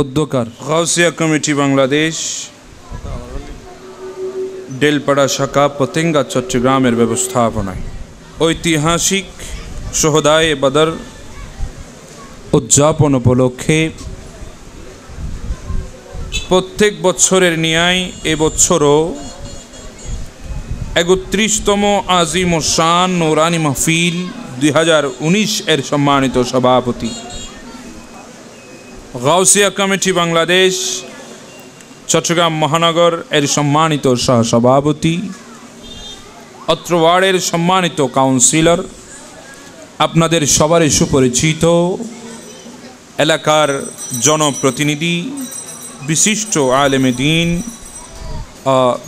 অধ্যকার Gausia committee Bangladesh Delpara শাখা পতেঙ্গা চট্টগ্রামের ব্যবস্থাপনায় ঐতিহাসিক সহদায় বাদার উদযাপন উপলক্ষে প্রত্যেক বছরের ন্যায় এবছরও একত্রিশতম আজিম শান নোরানি মাহফিল দুই এর সম্মানিত সভাপতি গাউসিয়া কমিটি বাংলাদেশ চট্টগ্রাম মহানগর এর সম্মানিত সহসভাপতি অত্র ওয়ার্ডের সম্মানিত কাউন্সিলর আপনাদের সবারই সুপরিচিত এলাকার জনপ্রতিনিধি বিশিষ্ট আলেমে দিন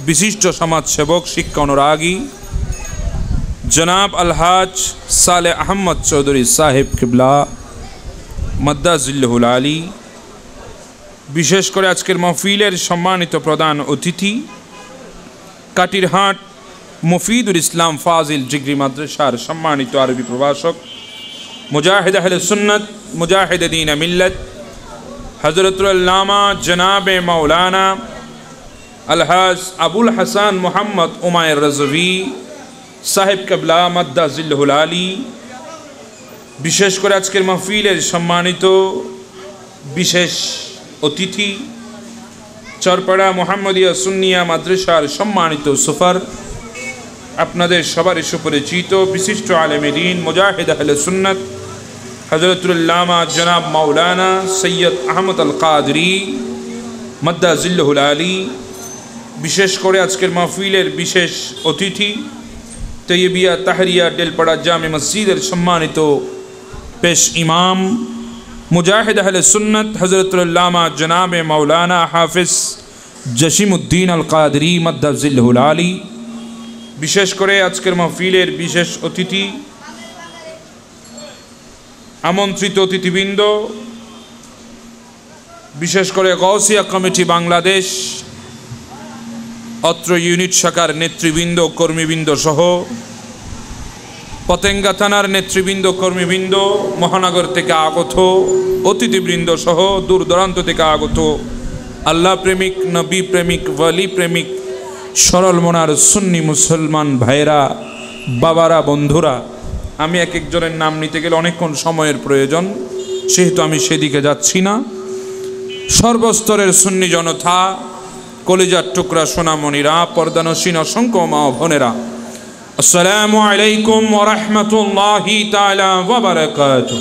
বিশিষ্ট সমাজসেবক শিক্ষা অনুরাগী জনাব আলহাজ সালে আহমদ চৌধুরী সাহেব কিবলা মদ্দাজিল্লাহুল আলী বিশেষ করে আজকের মফিলের সম্মানিত প্রধান অতিথি কাটিরহাট মফিদুল ইসলাম ফাজিল জিগ্রি মাদ্রাসার সম্মানিত আরবি প্রভাষক মুজাহিদ আহলে সুন্নত মুজাহিদ দিন মিল্লত হজরতুল্লামা জনাবে মৌলানা আলহাজ আবুল হাসান মোহাম্মদ উমায় রজভি সাহেব কবলা মদ্দা মাদ্দাজিল্লুল আলী বিশেষ করে আজকের মাহফিলের সম্মানিত বিশেষ অতিথি চরপাড়া মোহাম্মদিয়া সুন্নিয়া মাদ্রাসার সম্মানিত সুফার আপনাদের সবার সুপরিচিত বিশিষ্ট দিন মুজাহিদ আহলে সুন্নত হজরতুল্লামা জনাব মৌলানা সৈয়দ আহমদ আল কাদরি মদ্দাজিল্লহুল আলী বিশেষ করে আজকের মাহফিলের বিশেষ অতিথি তৈবিয়া তাহরিয়া ডেলপাড়া জামে মসজিদের সম্মানিত পেশ ইমাম মুজাহিদ আহল সুন্নত হজরতুল্লামা জনাব মৌলানা হাফিজ জসিমুদ্দিন আল কাদরি মদ্দাজিল্হুল আলী বিশেষ করে আজকের মাহফিলের বিশেষ অতিথি আমন্ত্রিত অতিথিবৃন্দ বিশেষ করে গৌসিয়া কমিটি বাংলাদেশ অত্র ইউনিট শাখার নেতৃবৃন্দ কর্মীবৃন্দ সহ পতেঙ্গা থানার নেতৃবৃন্দ কর্মীবৃন্দ মহানগর থেকে আগত অতিথিবৃন্দ সহ দূর দূরান্ত থেকে আগত আল্লাহ প্রেমিক নবী প্রেমিক ওয়ালি প্রেমিক সরল মনার সুন্নি মুসলমান ভাইরা বাবারা বন্ধুরা আমি এক একজনের নাম নিতে গেলে অনেকক্ষণ সময়ের প্রয়োজন সেহেতু আমি সেদিকে যাচ্ছি না সর্বস্তরের সুন্নি জনতা কলিজার টুকরা সোনামণিরা পর্দানসীন অসংখ্য মা ভনেরা السلام علیکم ورحمۃ اللہ تعالی وبرکاتہ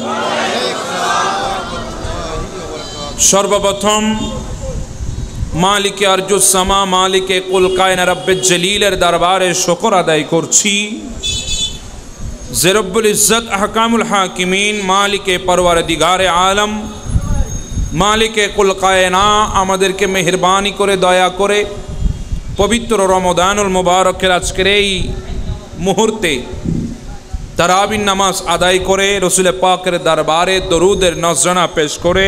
مالک زرب العزت احکام الحاکمین پروردگار عالم ملک مالکائے مہربانی کر دیا پوتر رمدان المبارکی মুহূর্তে তারাবিন নামাজ আদায় করে রসুলে পাকের দরবারে দরুদের নজরানা পেশ করে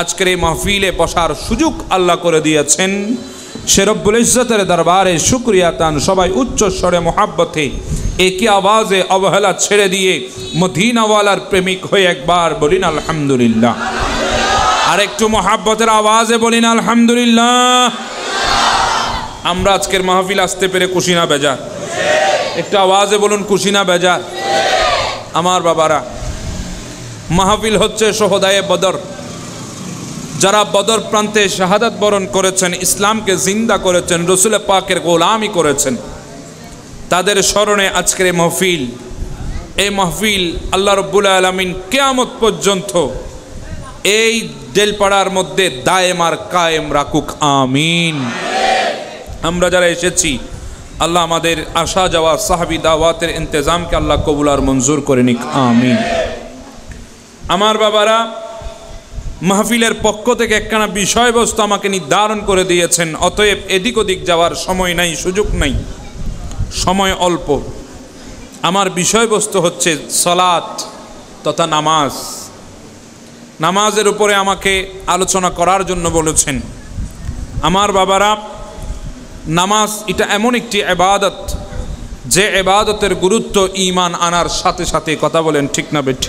আজকের এই মাহফিলে বসার সুযোগ আল্লাহ করে দিয়েছেন শেরব্বুল ইজতের দরবারে শুক্রিয়া তান সবাই উচ্চ স্বরে মোহাব্বতে একই আওয়াজে অবহেলা ছেড়ে দিয়ে মদিনাওয়ালার প্রেমিক হয়ে একবার বলিন আলহামদুলিল্লাহ আর একটু মোহাব্বতের আওয়াজে বলিন আলহামদুলিল্লাহ আমরা আজকের মাহফিল আসতে পেরে খুশি না বেজা একটু আওয়াজে বলুন কুশিনা বেজা বেজার আমার বাবারা মাহফিল হচ্ছে সহদায়ে বদর যারা বদর প্রান্তে শাহাদাত বরণ করেছেন ইসলামকে জিন্দা করেছেন রসুল পাকের গোলামি করেছেন তাদের স্মরণে আজকের এই মহফিল এই মহফিল আল্লাহ রব্বুল আলমিন কেয়ামত পর্যন্ত এই ডেলপাড়ার মধ্যে দায়েমার কায়েম রাখুক আমিন আমরা যারা এসেছি আল্লাহ আমাদের আসা যাওয়া সাহাবি দাওয়াতের ইন্তজামকে আল্লাহ কবুল আর মঞ্জুর করে নিক আমি আমার বাবারা মাহফিলের পক্ষ থেকে একখানা বিষয়বস্তু আমাকে নির্ধারণ করে দিয়েছেন অতএব এদিক ওদিক যাওয়ার সময় নাই সুযোগ নাই সময় অল্প আমার বিষয়বস্তু হচ্ছে সলাত তথা নামাজ নামাজের উপরে আমাকে আলোচনা করার জন্য বলেছেন আমার বাবারা নামাজ এটা এমন একটি এবাদত যে এবাদতের গুরুত্ব ইমান আনার সাথে সাথে কথা বলেন ঠিক না বেঠ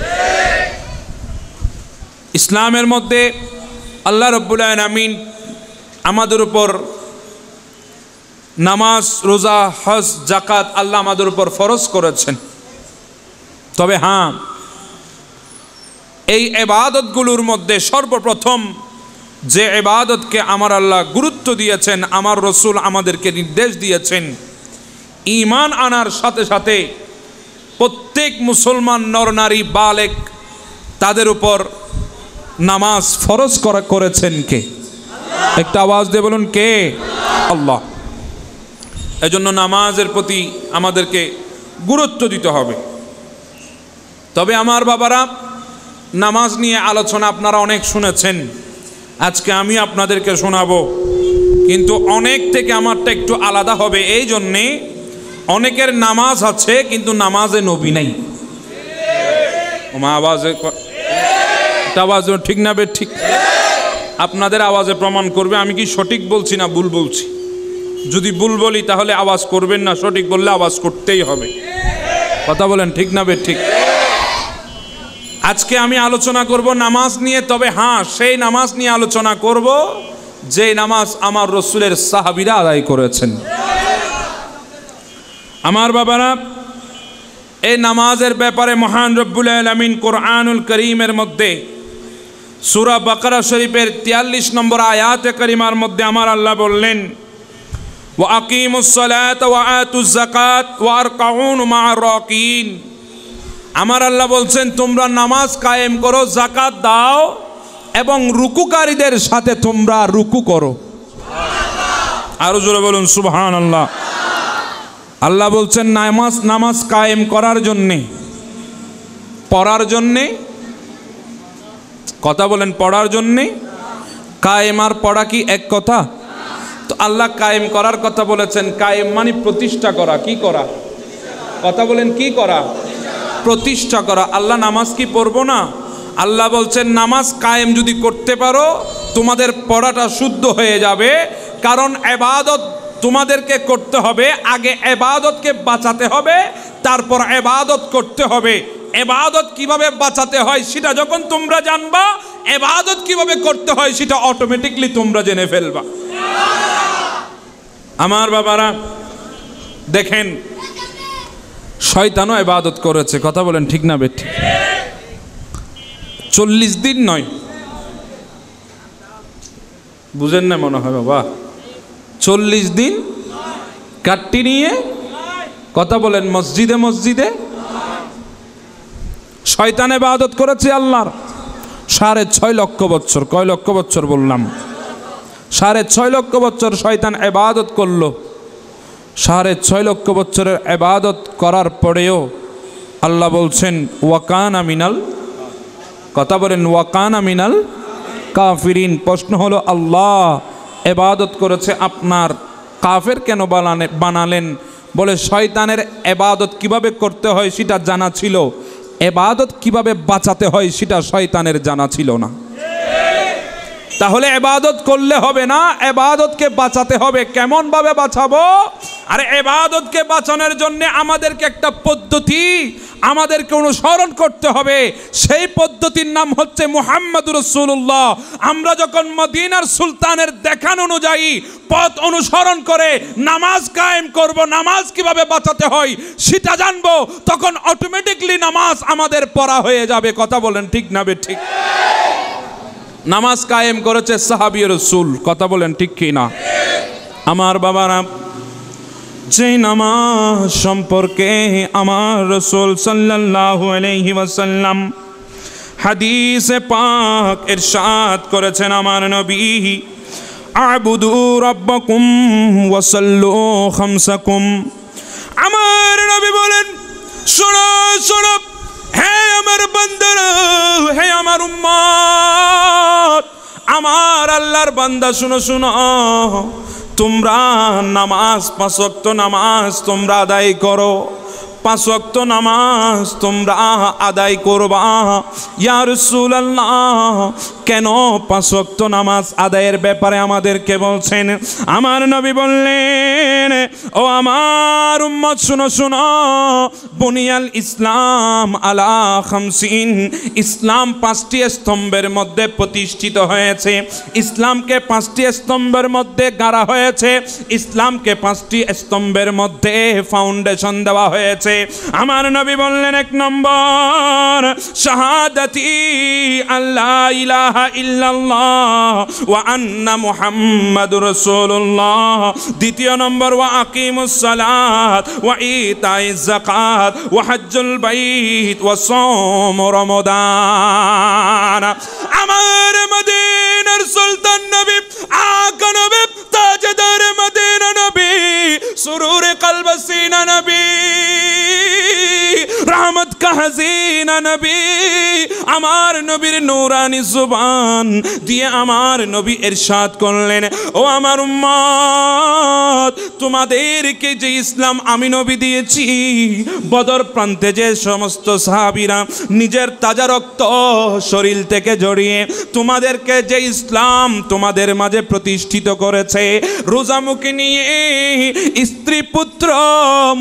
ইসলামের মধ্যে আল্লাহ রব্বুল্লাহ আমিন আমাদের উপর নামাজ রোজা হজ জাকাত আল্লাহ আমাদের উপর ফরজ করেছেন তবে হ্যাঁ এই এবাদতগুলোর মধ্যে সর্বপ্রথম যে এবাদতকে আমার আল্লাহ গুরুত্ব দিয়েছেন আমার রসুল আমাদেরকে নির্দেশ দিয়েছেন ইমান আনার সাথে সাথে প্রত্যেক মুসলমান নরনারী বালেক তাদের উপর নামাজ ফরজ করা করেছেন কে একটা আওয়াজ দিয়ে বলুন কে আল্লাহ এজন্য নামাজের প্রতি আমাদেরকে গুরুত্ব দিতে হবে তবে আমার বাবারা নামাজ নিয়ে আলোচনা আপনারা অনেক শুনেছেন আজকে আমি আপনাদেরকে শোনাবো কিন্তু অনেক থেকে আমারটা একটু আলাদা হবে এই জন্যে অনেকের নামাজ আছে কিন্তু নামাজে নবী নাই আওয়াজে আওয়াজ ঠিক না বে ঠিক আপনাদের আওয়াজে প্রমাণ করবে আমি কি সঠিক বলছি না ভুল বলছি যদি ভুল বলি তাহলে আওয়াজ করবেন না সঠিক বললে আওয়াজ করতেই হবে কথা বলেন ঠিক না বে ঠিক আজকে আমি আলোচনা করব নামাজ নিয়ে তবে হ্যাঁ সেই নামাজ নিয়ে আলোচনা করব যে নামাজ আমার রসুলের সাহাবিরা আদায় করেছেন আমার বাবারা এই নামাজের ব্যাপারে মহান রব্বুল আলমিন কোরআনুল করিমের মধ্যে সুরা বাকারা শরীফের তিয়াল্লিশ নম্বর আয়াতে করিমার মধ্যে আমার আল্লাহ বললেন ওয়াকিমুসলাত ও আয়াত জাকাত ওয়ার কাউন মা রকিন আমার আল্লাহ বলছেন তোমরা নামাজ কায়েম করো জাকাত দাও এবং রুকুকারীদের সাথে তোমরা রুকু করো আরো জোরে বলুন সুবহান আল্লাহ আল্লাহ বলছেন নামাজ নামাজ কায়েম করার জন্যে পড়ার জন্যে কথা বলেন পড়ার জন্যে কায়েম আর পড়া কি এক কথা তো আল্লাহ কায়েম করার কথা বলেছেন কায়েম মানে প্রতিষ্ঠা করা কি করা কথা বলেন কি করা প্রতিষ্ঠা করা আল্লাহ নামাজ কি পড়বো না আল্লাহ বলছেন নামাজ কায়েম যদি করতে পারো তোমাদের পড়াটা শুদ্ধ হয়ে যাবে কারণ এবাদত তোমাদেরকে করতে হবে আগে এবাদতকে বাঁচাতে হবে তারপর এবাদত করতে হবে এবাদত কিভাবে বাঁচাতে হয় সেটা যখন তোমরা জানবা এবাদত কিভাবে করতে হয় সেটা অটোমেটিকলি তোমরা জেনে ফেলবা আমার বাবারা দেখেন শয়তানও এবাদত করেছে কথা বলেন ঠিক না বেঠ চল্লিশ দিন নয় বুঝেন না মনে হয় বাবা চল্লিশ দিন কাটটি নিয়ে কথা বলেন মসজিদে মসজিদে শয়তানে বাদত করেছে আল্লাহর সাড়ে ছয় লক্ষ বছর কয় লক্ষ বছর বললাম সাড়ে ছয় লক্ষ বছর শয়তান এবাদত করলো সাড়ে ছয় লক্ষ বছরের এবাদত করার পরেও আল্লাহ বলছেন ওয়াকান আমিনাল কথা বলেন ওয়াকান আমিনাল কাফিরিন প্রশ্ন হলো আল্লাহ এবাদত করেছে আপনার কাফের কেন বানালে বানালেন বলে শয়তানের এবাদত কিভাবে করতে হয় সেটা জানা ছিল এবাদত কিভাবে বাঁচাতে হয় সেটা শয়তানের জানা ছিল না তাহলে এবাদত করলে হবে না এবাদতকে বাঁচাতে হবে কেমনভাবে বাঁচাবো আর এবাদতকে বাঁচানোর জন্য আমাদেরকে একটা পদ্ধতি আমাদেরকে অনুসরণ করতে হবে সেই পদ্ধতির নাম হচ্ছে মুহাম্মদ রসুল্লাহ আমরা যখন মদিনার সুলতানের দেখান অনুযায়ী পথ অনুসরণ করে নামাজ কায়েম করব নামাজ কিভাবে বাঁচাতে হয় সেটা জানবো তখন অটোমেটিকলি নামাজ আমাদের পড়া হয়ে যাবে কথা বলেন ঠিক না বে ঠিক নামাজ কায়েম করেছে সাহাবি রসুল কথা বলেন ঠিক কি না আমার বাবারা যে নামাজ সম্পর্কে আমার রসুল সাল্লাল্লাহু ওয়াসাল্লাম হাদিসে পাক সাত করেছেন আমার নবী আবুদু রব্বাকুম ওয়াসাল্লু খামসাকুম আমার নবী বলেন শোনো শোনো হ্যাঁ আমার বন্দর হে আমার উম্মত আমার আল্লাহর বান্দা শুনো শুনো তোমরা নামাজ পাঁচক্ত নামাজ তোমরা আদায় করো পাঁচ নামাজ তোমরা আদায় করবা ইয়ার সুলাল্লাহ কেন পাঁচ অক্ত নামাজ আদায়ের ব্যাপারে আমাদেরকে বলছেন আমার নবী বললেন ও আমার উম্মত শুনো শুনো বুনিয়াল ইসলাম আলা খামসিন ইসলাম পাঁচটি স্তম্ভের মধ্যে প্রতিষ্ঠিত হয়েছে ইসলামকে পাঁচটি স্তম্ভের মধ্যে গাড়া হয়েছে ইসলামকে পাঁচটি স্তম্ভের মধ্যে ফাউন্ডেশন দেওয়া হয়েছে আছে আমার নবী বললেন এক নম্বর শাহাদাতি আল্লাহ ইলাহা ইল্লাল্লাহ ওয়া আন্না মুহাম্মাদুর রাসূলুল্লাহ দ্বিতীয় নম্বর ওয়া আকিমুস সালাত ওয়া ইতাইজ যাকাত ওয়া হজ্জুল বাইত ওয়া সাওম রমাদান আমার মদিনার সুলতান নবী আকা নবী در مدینہ نبی سرور قلب سینہ نبی রহমত নবী আমার নবীর নৌরানি জুবান দিয়ে আমার নবী এরশাদ করলেন ও আমার উম্মত তোমাদেরকে যে ইসলাম আমি নবী দিয়েছি বদর প্রান্তে যে সমস্ত সাহাবিরা নিজের তাজা রক্ত শরীর থেকে জড়িয়ে তোমাদেরকে যে ইসলাম তোমাদের মাঝে প্রতিষ্ঠিত করেছে রোজামুখী নিয়ে স্ত্রী পুত্র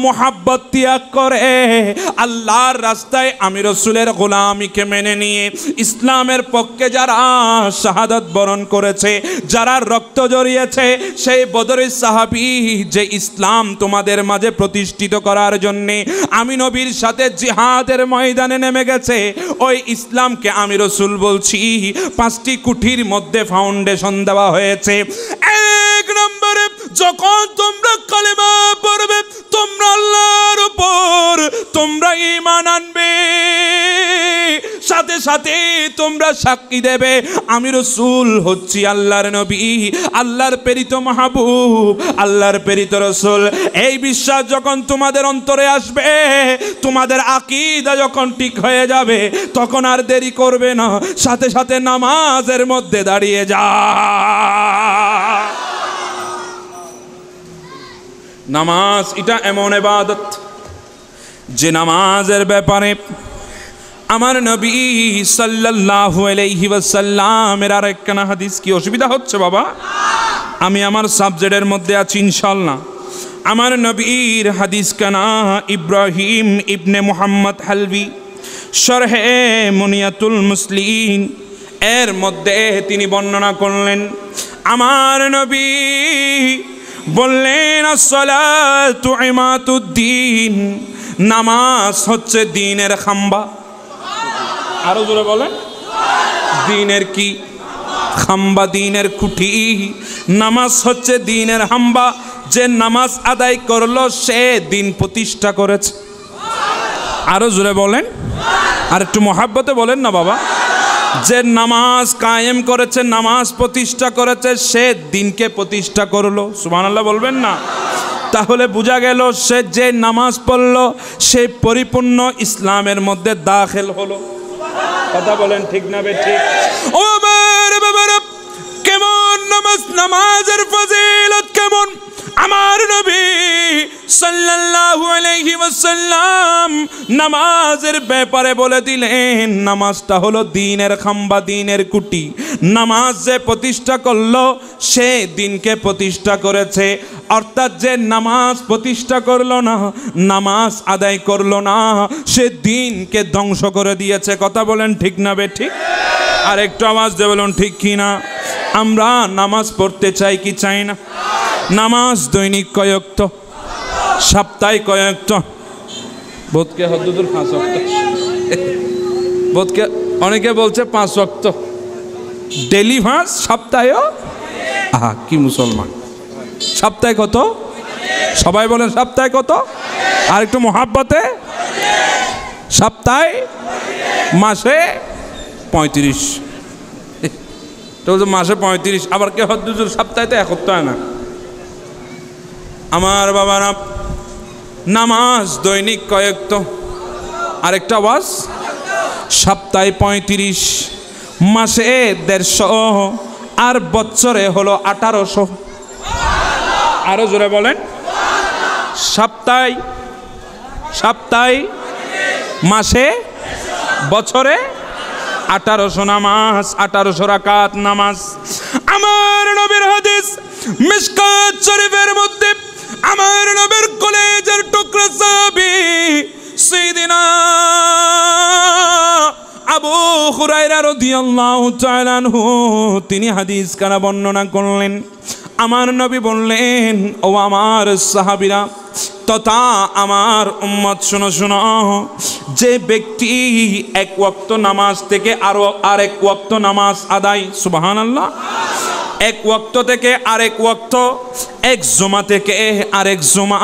মোহাব্বত ত্যাগ করে আল্লাহর রাস্তায় আমি রসুলের গোলামিকে মেনে নিয়ে ইসলামের পক্ষে যারা শাহাদত বরণ করেছে যারা রক্ত জড়িয়েছে সেই বদরের সাহাবি যে ইসলাম তোমাদের মাঝে প্রতিষ্ঠিত করার জন্যে আমি নবীর সাথে জিহাদের ময়দানে নেমে গেছে ওই ইসলামকে আমি রসুল বলছি পাঁচটি কুঠির মধ্যে ফাউন্ডেশন দেওয়া হয়েছে এক নম্বর যখন তোমরা কালেমা পড়বে তোমরা আল্লাহর উপর তোমরা ইমান আনবে সাথে সাথে তোমরা সাক্ষী দেবে আমি রসুল হচ্ছি আল্লাহর নবী আল্লাহর প্রেরিত মাহবুব আল্লাহর প্রেরিত রসুল এই বিশ্বাস যখন তোমাদের অন্তরে আসবে তোমাদের আকিদা যখন ঠিক হয়ে যাবে তখন আর দেরি করবে না সাথে সাথে নামাজের মধ্যে দাঁড়িয়ে যা নামাজ এটা এমন এবাদত যে নামাজের ব্যাপারে আমার নবী সাল্লাহ আলাইহি ওয়াসাল্লামের আর একখানা হাদিস কি অসুবিধা হচ্ছে বাবা আমি আমার সাবজেক্টের মধ্যে আছি ইনশাল্লাহ আমার নবীর হাদিস কানা ইব্রাহিম ইবনে মোহাম্মদ হালবি সরহে মুনিয়াতুল মুসলিম এর মধ্যে তিনি বর্ণনা করলেন আমার নবী বললেন ইমাতুদ্দিন নামাজ হচ্ছে দিনের খাম্বা আরো জোরে বলেন দিনের কি খাম্বা দিনের কুঠি নামাজ হচ্ছে দিনের হাম্বা যে নামাজ আদায় করলো সে দিন প্রতিষ্ঠা করেছে আরো জোরে বলেন আর একটু মহাব্বতে বলেন না বাবা যে নামাজ কায়েম করেছে নামাজ প্রতিষ্ঠা করেছে সে দিনকে প্রতিষ্ঠা করলো সুমান আল্লাহ বলবেন না তাহলে বোঝা গেল সে যে নামাজ পড়ল সে পরিপূর্ণ ইসলামের মধ্যে দাখিল হলো কথা বলেন ঠিক না বে ঠিক ও নামাজের ফজিলত কেমন আমার নবী সাল্লাল্লাহু আলাইহি ওয়াসাল্লাম নামাজের ব্যাপারে বলে দিলেন নামাজটা হলো দ্বীনের খাম্বা দ্বীনের কুটি নামাজ যে প্রতিষ্ঠা করলো সে দিনকে প্রতিষ্ঠা করেছে অর্থাৎ যে নামাজ প্রতিষ্ঠা করলো না নামাজ আদায় করলো না সে দিনকে ধ্বংস করে দিয়েছে কথা বলেন ঠিক না বে ঠিক আর একটু আওয়াজ দিয়ে বলুন ঠিক কি না আমরা নামাজ পড়তে চাই কি চাই না নামাজ দৈনিক কয়ক্ত সাপ্তাহিক তো বোধকে হতদূর পাঁচ অক্ত বোধকে অনেকে বলছে পাঁচ অক্ট ডেলি ভাঁজ সপ্তাহে আহা কি মুসলমান সপ্তাহে কত সবাই বলেন সপ্তাহে কত আর একটু মহাব্বতে সপ্তাহে মাসে পঁয়ত্রিশ তো মাসে পঁয়ত্রিশ আবার কেহ দুজন সপ্তাহে তো একত্র হয় না আমার বাবারা নামাজ দৈনিক কয়েক তো আরেকটা আওয়াজ সপ্তাহে পঁয়ত্রিশ মাসে দেড়শো আর বছরে হলো আঠারোশো আরো জোরে বলেন সপ্তাহে সপ্তাহে মাসে বছরে আঠারোশো নামাজ আঠারোশো রাকাত নামাজ আমার নবীর হাদিস মিসকাত শরীফের মধ্যে আমার নবীর কলেজের টুকরা সাবি সেইদিনা আবু হুরাইরা রদিয়াল্লাহু তাআলা তিনি হাদিস কারা বর্ণনা করলেন আমার নবী বললেন ও আমার সাহাবিরা তথা আমার উম্মত শুনো শুনো যে ব্যক্তি এক ওয়াক্ত নামাজ থেকে আরো আরেক ওয়াক্ত নামাজ আদায় সুবাহান আল্লাহ এক ওয়াক্ত থেকে আরেক ওয়াক্ত এক জমা থেকে আরেক জমা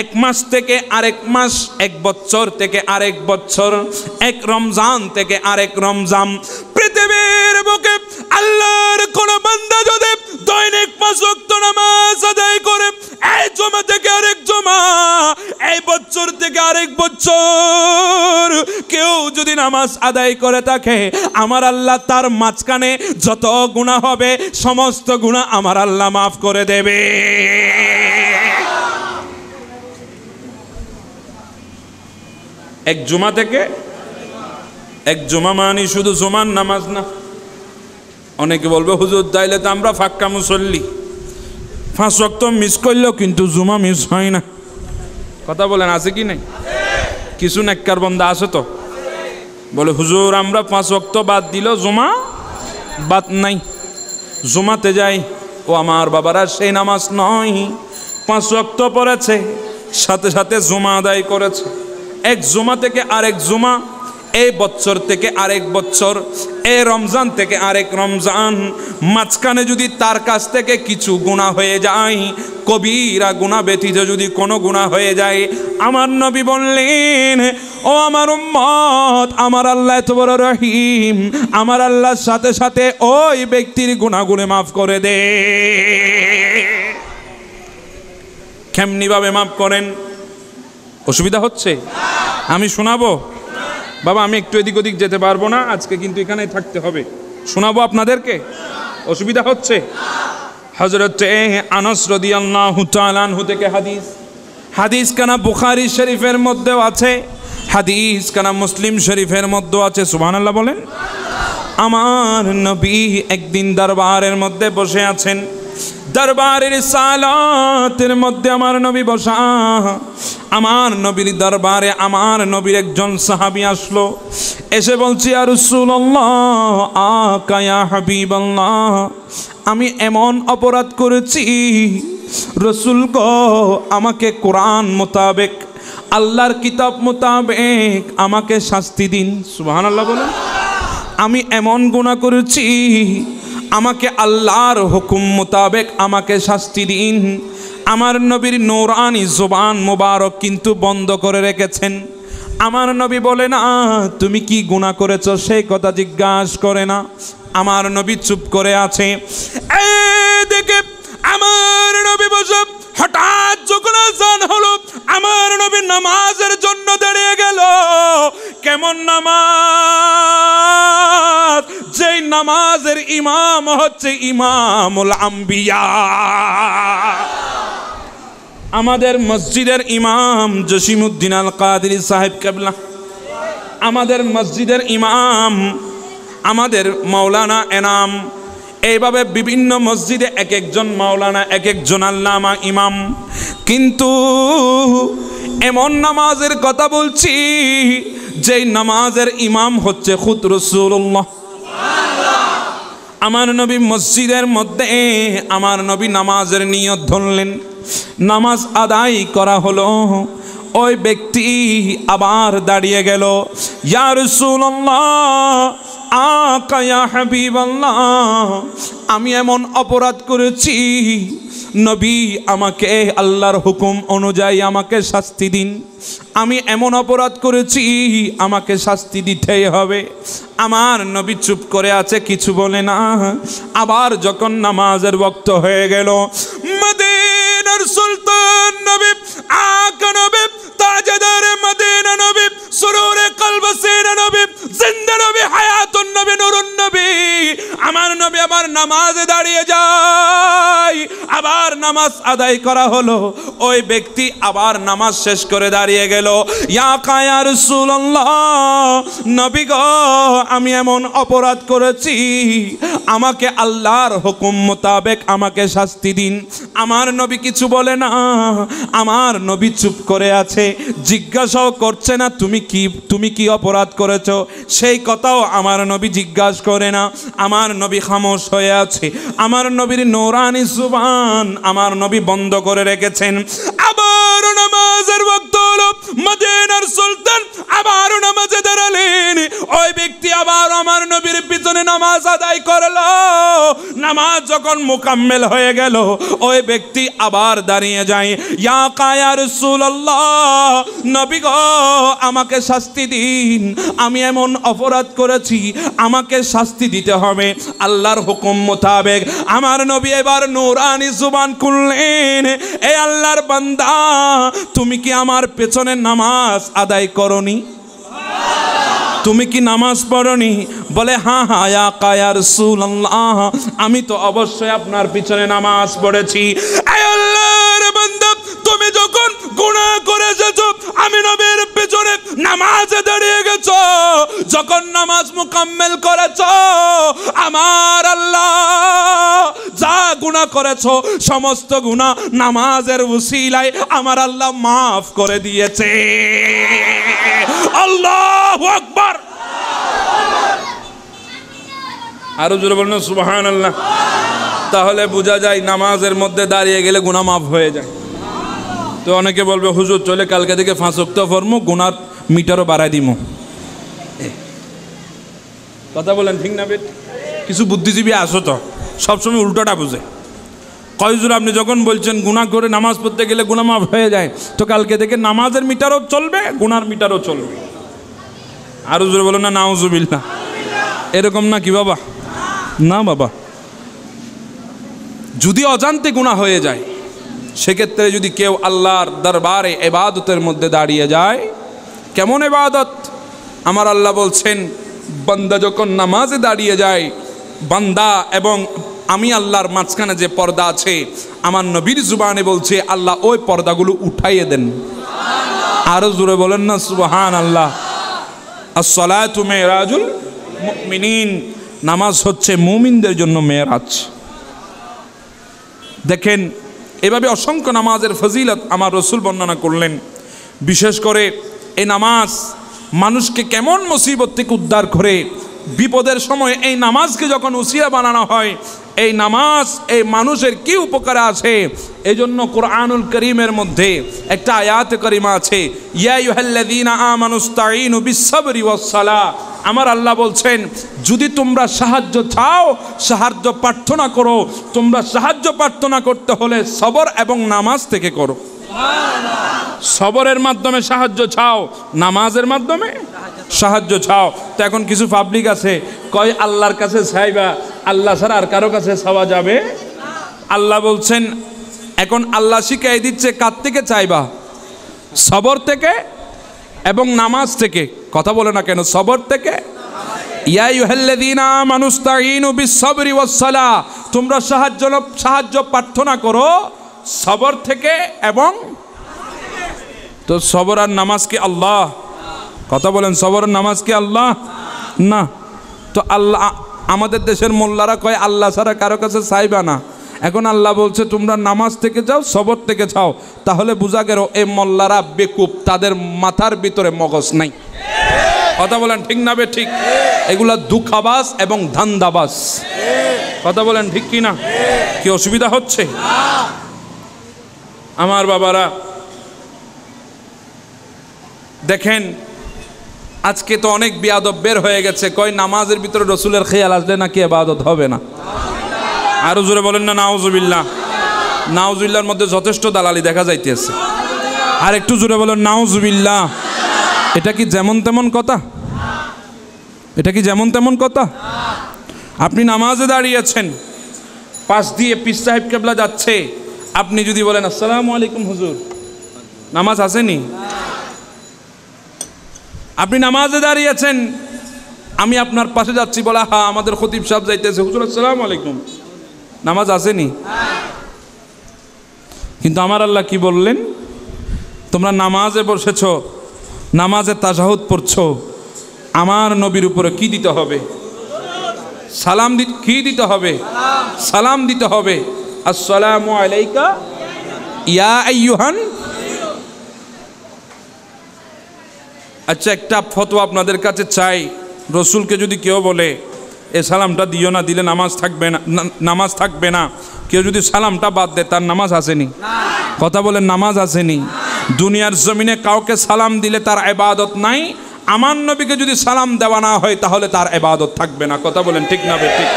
এক মাস থেকে আরেক মাস এক বছর থেকে আরেক বছর এক রমজান থেকে আরেক রমজান পৃথিবীর বুকে আল্লাহর কোন বান্দা যদি দৈনিক পাঁচ ওয়াক্ত নামাজ আদায় করে এই জমা থেকে আরেক জমা এই বছর থেকে আরেক বছর কেউ যদি নামাজ আদায় করে থাকে আমার আল্লাহ তার মাঝখানে যত গুণা হবে সমস্ত গুণা আমার আল্লাহ মাফ করে দেবে এক জুমা থেকে এক জুমা মানে শুধু জুমার নামাজ না অনেকে বলবে হুজুর দাইলে তো আমরা ফাক্কা মুসল্লি ফাঁস রক্ত মিস করলেও কিন্তু জুমা মিস হয় না কথা বলেন আছে কি নাই কিছু নেককার বন্ধা আছে তো বলে হুজুর আমরা পাঁচ রক্ত বাদ দিল জুমা বাদ নাই জুমাতে যাই ও আমার বাবারা সেই নামাজ নয় পাঁচ রক্ত পড়েছে সাথে সাথে জুমা আদায় করেছে এক জুমা থেকে আরেক জুমা এই বছর থেকে আরেক বছর এই রমজান থেকে আরেক রমজান মাঝখানে যদি তার কাছ থেকে কিছু গুণা হয়ে যায় কবিরা গুণা ব্যতীত যদি কোনো গুণা হয়ে যায় আমার নবী বললেন ও আমার উম্মত আমার আল্লাহ এত বড় রহিম আমার আল্লাহর সাথে সাথে ওই ব্যক্তির গুণাগুণে মাফ করে দে কেমনিভাবে মাফ করেন অসুবিধা হচ্ছে আমি শোনাবো বাবা আমি একটু এদিক ওদিক যেতে পারবো না আজকে কিন্তু এখানে থাকতে হবে শোনাবো আপনাদেরকে অসুবিধা হচ্ছে হজরত আনস রদিয়াল্লাহ তালানহু থেকে হাদিস হাদিস কানা বুখারি শরীফের মধ্যেও আছে হাদিস কানা মুসলিম শরীফের মধ্যেও আছে সুবহান আল্লাহ বলেন আমার নবী একদিন দরবারের মধ্যে বসে আছেন দরবারের সালাতের মধ্যে আমার নবী বসা আমার নবীর দরবারে আমার নবীর একজন সাহাবি আসলো এসে বলছি আর আকায়া হাবিবাল্লাহ আমি এমন অপরাধ করেছি রসুল গ আমাকে কোরআন মোতাবেক আল্লাহর কিতাব মোতাবেক আমাকে শাস্তি দিন সুহান আল্লাহ বলুন আমি এমন গুণা করেছি আমাকে আল্লাহর হুকুম মোতাবেক আমাকে শাস্তি দিন আমার নবীর নৌরানি জোবান মোবারক কিন্তু বন্ধ করে রেখেছেন আমার নবী বলে না তুমি কি গুণা করেছ সেই কথা জিজ্ঞাসা করে না আমার নবী চুপ করে আছে দেখে আমার নবী বসে হঠাৎ যখন আজান হলো আমার নবী নামাজের জন্য দাঁড়িয়ে গেল কেমন নামাজ সেই নামাজের ইমাম হচ্ছে ইমামুল আম্বিয়া আমাদের মসজিদের ইমাম জসিমুদ্দিন আল কাদির সাহেব কেবলা আমাদের মসজিদের ইমাম আমাদের মাওলানা এনাম এইভাবে বিভিন্ন মসজিদে এক একজন মাওলানা এক একজন আল্লামা ইমাম কিন্তু এমন নামাজের কথা বলছি যেই নামাজের ইমাম হচ্ছে খুদ আমার নবী মসজিদের মধ্যে আমার নবী নামাজের নিয়ত ধরলেন নামাজ আদায় করা হলো ওই ব্যক্তি আবার দাঁড়িয়ে গেল ইয়ার আমি এমন অপরাধ করেছি নবী আমাকে আল্লাহর হুকুম অনুযায়ী আমাকে শাস্তি দিন আমি এমন অপরাধ করেছি আমাকে শাস্তি দিতেই হবে আমার নবী চুপ করে আছে কিছু বলে না আবার যখন নামাজের বক্ত হয়ে গেল সুলতান নবী আকা নবী তাজেদার মদিনা নবী সুরুরে কলবসিনা নবী জিন্দা নবী হায়াতুন নবী নুরুন নবী আমার নবী নামাজে দাঁড়িয়ে আবার নামাজ আদায় করা হলো ওই ব্যক্তি আবার নামাজ শেষ করে দাঁড়িয়ে গেল ইয়া কায়া রাসূলুল্লাহ নবী গো আমি এমন অপরাধ করেছি আমাকে আল্লাহর হুকুম মোতাবেক আমাকে শাস্তি দিন আমার নবী কিছু বলে না আমার নবী চুপ করে আছে জিজ্ঞাসা প্রশংসাও করছে না তুমি কি তুমি কি অপরাধ করেছ সেই কথাও আমার নবী জিজ্ঞাস করে না আমার নবী খামোশ হয়ে আছে আমার নবীর নৌরানি সুবান আমার নবী বন্ধ করে রেখেছেন আবার নামাজের বক্ত মদিনার সুলতান বিরুদ্ধে দাঁড়ালেন ওই ব্যক্তি আবার আমার নবীর পিছনে নামাজ আদায় করল নামাজ যখন মোকাম্মেল হয়ে গেল ওই ব্যক্তি আবার দাঁড়িয়ে যায় ইয়া নবী গ আমাকে শাস্তি দিন আমি এমন অপরাধ করেছি আমাকে শাস্তি দিতে হবে আল্লাহর হুকুম মোতাবেক আমার নবী এবার নোরানি জুবান খুললেন এ আল্লাহর বান্দা তুমি কি আমার পেছনে নামাজ আদায় করনি তুমি কি নামাজ পড়নি বলে হা হায়া কায়ার ইয়ার সুল আমি তো অবশ্যই আপনার পিছনে নামাজ পড়েছি নামাজে দাঁড়িয়ে গেছ যখন নামাজ মোকাম্মেল করেছ আমার আল্লাহ যা গুণা করেছ সমস্ত গুণা নামাজের উসিলায় আমার আল্লাহ মাফ করে দিয়েছে আল্লাহ আকবর আরো জোরে বলেন সুবাহান আল্লাহ তাহলে বোঝা যায় নামাজের মধ্যে দাঁড়িয়ে গেলে গুণা মাফ হয়ে যায় তো অনেকে বলবে হুজুর চলে কালকে থেকে ফাঁসক্ত ফর্ম গুণার মিটারও বাড়াই দিমু কথা বলেন ঠিক না বেট কিছু বুদ্ধিজীবী আসো তো সবসময় উল্টোটা বুঝে কয়জুর আপনি যখন বলছেন গুণা করে নামাজ পড়তে গেলে গুণা মাফ হয়ে যায় তো কালকে থেকে নামাজের মিটারও চলবে গুনার মিটারও চলবে আর জোরে বলো না না এরকম না কি বাবা না বাবা যদি অজান্তে গুণা হয়ে যায় সেক্ষেত্রে যদি কেউ আল্লাহর দরবারে এবাদতের মধ্যে দাঁড়িয়ে যায় কেমন এবাদত আমার আল্লাহ বলছেন বান্দা যখন নামাজে দাঁড়িয়ে যায় বান্দা এবং আমি আল্লাহর মাঝখানে যে পর্দা আছে আমার নবীর জুবানে বলছে আল্লাহ ওই পর্দাগুলো উঠাইয়ে দেন আরো জোরে বলেন না সুবাহান আল্লাহ রাজুল নামাজ হচ্ছে মুমিনদের জন্য মেয়েরাজ দেখেন এভাবে অসংখ্য নামাজের ফজিলত আমার রসুল বর্ণনা করলেন বিশেষ করে এই নামাজ মানুষকে কেমন মুসিবত থেকে উদ্ধার করে বিপদের সময় এই নামাজকে যখন উসিয়া বানানো হয় এই নামাজ এই মানুষের কি উপকারে আছে এই জন্য কোরআনুল করিমের মধ্যে একটা আয়াত করিমা আছে আমার আল্লাহ বলছেন যদি তোমরা সাহায্য চাও সাহায্য প্রার্থনা করো তোমরা সাহায্য প্রার্থনা করতে হলে সবর এবং নামাজ থেকে করো সবরের মাধ্যমে সাহায্য চাও নামাজের মাধ্যমে সাহায্য চাও তো এখন কিছু পাবলিক আছে কয় আল্লাহর কাছে চাইবা আল্লাহ ছাড়া আর কারো কাছে চাওয়া যাবে আল্লাহ বলছেন এখন আল্লাহ শিখাই দিচ্ছে কার থেকে চাইবা সবর থেকে এবং নামাজ থেকে কথা বলে না কেন সবর থেকে মানুষ তোমরা সাহায্য সাহায্য প্রার্থনা করো সবর থেকে এবং তো সবর আর নামাজ কি আল্লাহ কথা বলেন সবর নামাজ কি আল্লাহ না তো আল্লাহ আমাদের দেশের মোল্লারা কয় আল্লাহ ছাড়া কারো কাছে চাইবা না এখন আল্লাহ বলছে তোমরা নামাজ থেকে যাও সবর থেকে যাও তাহলে বোঝা গেল এই মোল্লারা বেকুব তাদের মাথার ভিতরে মগজ নাই কথা বলেন ঠিক না বে ঠিক এগুলা দুঃখাবাস এবং ধান্দাবাস কথা বলেন ঠিক কি না কি অসুবিধা হচ্ছে আমার বাবারা দেখেন আজকে তো অনেক বিয়াদব বের হয়ে গেছে কয় নামাজের ভিতরে রসুলের খেয়াল আসলে নাকি আবাদত হবে না আরো জোরে বলেন না নাওজুবিল্লা নাউজুবিল্লার মধ্যে যথেষ্ট দালালি দেখা যাইতেছে আর একটু জোরে বলেন নাওজুবিল্লা এটা কি যেমন তেমন কথা এটা কি যেমন তেমন কথা আপনি নামাজে দাঁড়িয়েছেন পাশ দিয়ে পিস সাহেব কেবলা যাচ্ছে আপনি যদি বলেন আসসালামু আলাইকুম হুজুর নামাজ আসেনি আপনি নামাজে দাঁড়িয়েছেন আমি আপনার পাশে যাচ্ছি বলা হা আমাদের খতিব সাহেব যাইতেছে হুজুর আসসালাম আলাইকুম নামাজ আসেনি কিন্তু আমার আল্লাহ কি বললেন তোমরা নামাজে বসেছ নামাজে তাজাহুদ পড়ছ আমার নবীর উপরে কি দিতে হবে সালাম কি দিতে হবে সালাম দিতে হবে আসসালামু আলাইকা ইয়া আইয়ুহান আচ্ছা একটা ফতোয়া আপনাদের কাছে চাই রসুলকে যদি কেউ বলে এ সালামটা দিও না দিলে নামাজ থাকবে না নামাজ থাকবে না কেউ যদি সালামটা বাদ দেয় তার নামাজ আসেনি কথা বলে নামাজ আসেনি দুনিয়ার জমিনে কাউকে সালাম দিলে তার এবাদত নাই আমার নবীকে যদি সালাম দেওয়া না হয় তাহলে তার এবাদত থাকবে না কথা বলেন ঠিক না বে ঠিক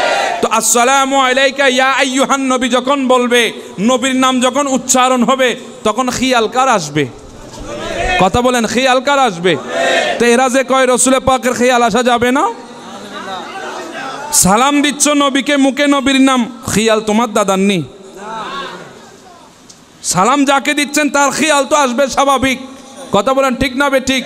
আসসালামু আলাইকা ইয়া আইয়ুহান নবী যখন বলবে নবীর নাম যখন উচ্চারণ হবে তখন খিয়ালকার আসবে কথা বলেন খিয়ালকার আসবে তো এরা যে কয় রসুলে পাকের খিয়াল আসা যাবে না সালাম দিচ্ছ নবীকে মুখে নবীর নাম খিয়াল তোমার দাদার নি সালাম যাকে দিচ্ছেন তার খিয়াল তো আসবে স্বাভাবিক কথা বলেন ঠিক না বে ঠিক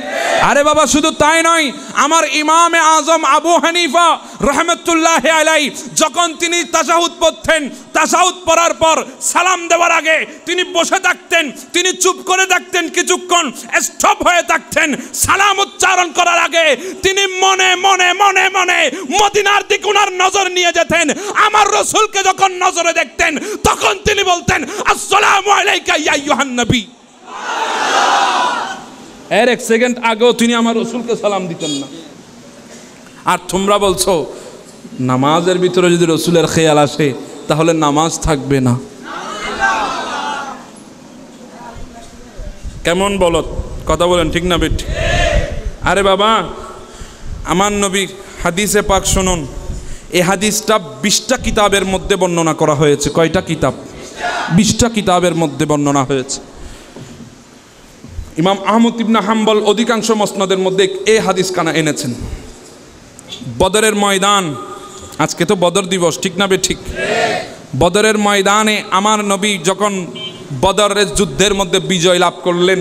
আরে বাবা শুধু তাই নয় আমার ইমামে আজম আবু হানিফা রহমতুল্লাহ আলাই যখন তিনি তাসাউদ পড়তেন তাসাউদ পড়ার পর সালাম দেওয়ার আগে তিনি বসে থাকতেন তিনি চুপ করে থাকতেন কিছুক্ষণ স্টপ হয়ে থাকতেন সালাম উচ্চারণ করার আগে তিনি মনে মনে মনে মনে মদিনার দিক উনার নজর নিয়ে যেতেন আমার রসুলকে যখন নজরে দেখতেন তখন তিনি বলতেন আসসালামু আলাইকা ইয়া ইউহান নবী এর এক সেকেন্ড আগেও তিনি আমার রসুলকে সালাম দিতেন না আর তোমরা বলছো নামাজের ভিতরে যদি রসুলের খেয়াল আসে তাহলে নামাজ থাকবে না কেমন বল কথা বলেন ঠিক না বেট আরে বাবা আমার নবী হাদিসে পাক শুনুন এ হাদিসটা বিশটা কিতাবের মধ্যে বর্ণনা করা হয়েছে কয়টা কিতাব বিশটা কিতাবের মধ্যে বর্ণনা হয়েছে ইমাম আহমদ ইবনা হাম্বল অধিকাংশ মসনদের মধ্যে এ হাদিস কানা এনেছেন বদরের ময়দান আজকে তো বদর দিবস ঠিক না বে ঠিক বদরের ময়দানে আমার নবী যখন বদরের যুদ্ধের মধ্যে বিজয় লাভ করলেন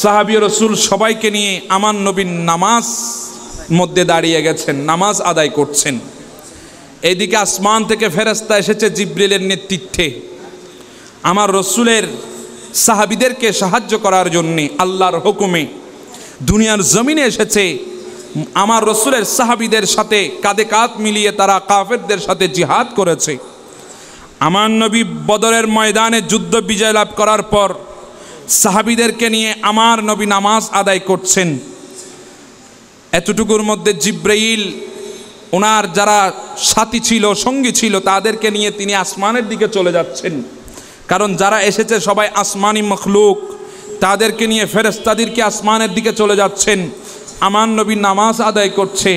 সাহাবি রসুল সবাইকে নিয়ে আমার নবীর নামাজ মধ্যে দাঁড়িয়ে গেছেন নামাজ আদায় করছেন এদিকে আসমান থেকে ফেরস্তা এসেছে জিব্রিলের নেতৃত্বে আমার রসুলের সাহাবিদেরকে সাহায্য করার জন্যে আল্লাহর হুকুমে দুনিয়ার জমিনে এসেছে আমার রসুলের সাহাবিদের সাথে কাঁধে কাঁধ মিলিয়ে তারা কাফেরদের সাথে জিহাদ করেছে আমার নবী বদরের ময়দানে যুদ্ধ বিজয় লাভ করার পর সাহাবিদেরকে নিয়ে আমার নবী নামাজ আদায় করছেন এতটুকুর মধ্যে জিব্রাইল ওনার যারা সাথী ছিল সঙ্গী ছিল তাদেরকে নিয়ে তিনি আসমানের দিকে চলে যাচ্ছেন কারণ যারা এসেছে সবাই আসমানি মখলুক তাদেরকে নিয়ে ফেরেস্তাদেরকে আসমানের দিকে চলে যাচ্ছেন আমার নবী নামাজ আদায় করছে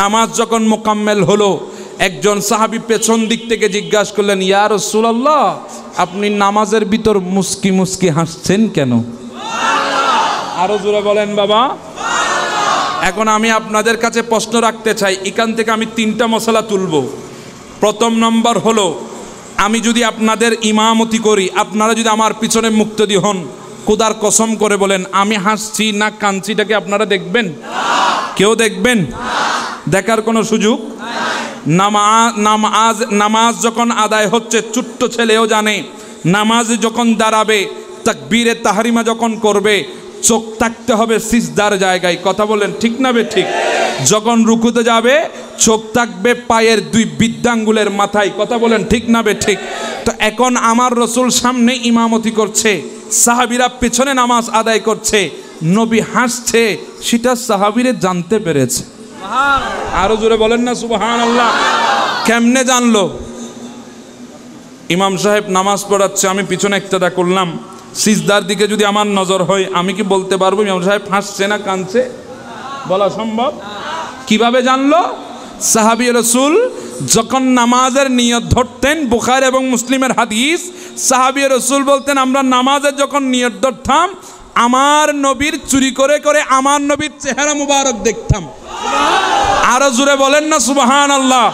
নামাজ যখন মোকাম্মেল হলো একজন সাহাবি পেছন দিক থেকে জিজ্ঞাসা করলেন ইয়ার রসুলাল্লাহ আপনি নামাজের ভিতর মুস্কি মুস্কি হাসছেন কেন আরো জোরে বলেন বাবা এখন আমি আপনাদের কাছে প্রশ্ন রাখতে চাই এখান থেকে আমি তিনটা মশলা তুলব প্রথম নম্বর হলো আমি যদি আপনাদের ইমামতি করি আপনারা যদি আমার পিছনে দি হন কুদার কসম করে বলেন আমি হাসছি না কাঁদছিটাকে আপনারা দেখবেন কেউ দেখবেন দেখার কোনো সুযোগ নামাজ নামাজ যখন আদায় হচ্ছে ছোট্ট ছেলেও জানে নামাজ যখন দাঁড়াবে তাকবীরে তাহারিমা যখন করবে চোখ থাকতে হবে সিজদার জায়গায় কথা বলেন ঠিক না বে ঠিক যখন রুকুতে যাবে চোখ থাকবে পায়ের দুই বিদ্যাঙ্গুলের মাথায় কথা বলেন ঠিক না বে ঠিক তো এখন আমার রসুল সামনে ইমামতি করছে সাহাবিরা পেছনে নামাজ আদায় করছে নবী হাসছে সেটা সাহাবিরে জানতে পেরেছে আরো জোরে বলেন না সুবাহান আল্লাহ কেমনে জানলো ইমাম সাহেব নামাজ পড়াচ্ছে আমি পিছনে একটা করলাম সিজদার দিকে যদি আমার নজর হয় আমি কি বলতে পারবো ইমাম সাহেব ফাঁসছে না কাঁদছে বলা সম্ভব কিভাবে জানলো সাহাবি রসুল যখন নামাজের নিয়ত ধরতেন বুখার এবং মুসলিমের হাদিস সাহাবি রসুল বলতেন আমরা নামাজের যখন নিয়ত ধরতাম আমার নবীর চুরি করে করে আমার নবীর চেহারা মুবারক দেখতাম আরো জুড়ে বলেন না সুবাহান আল্লাহ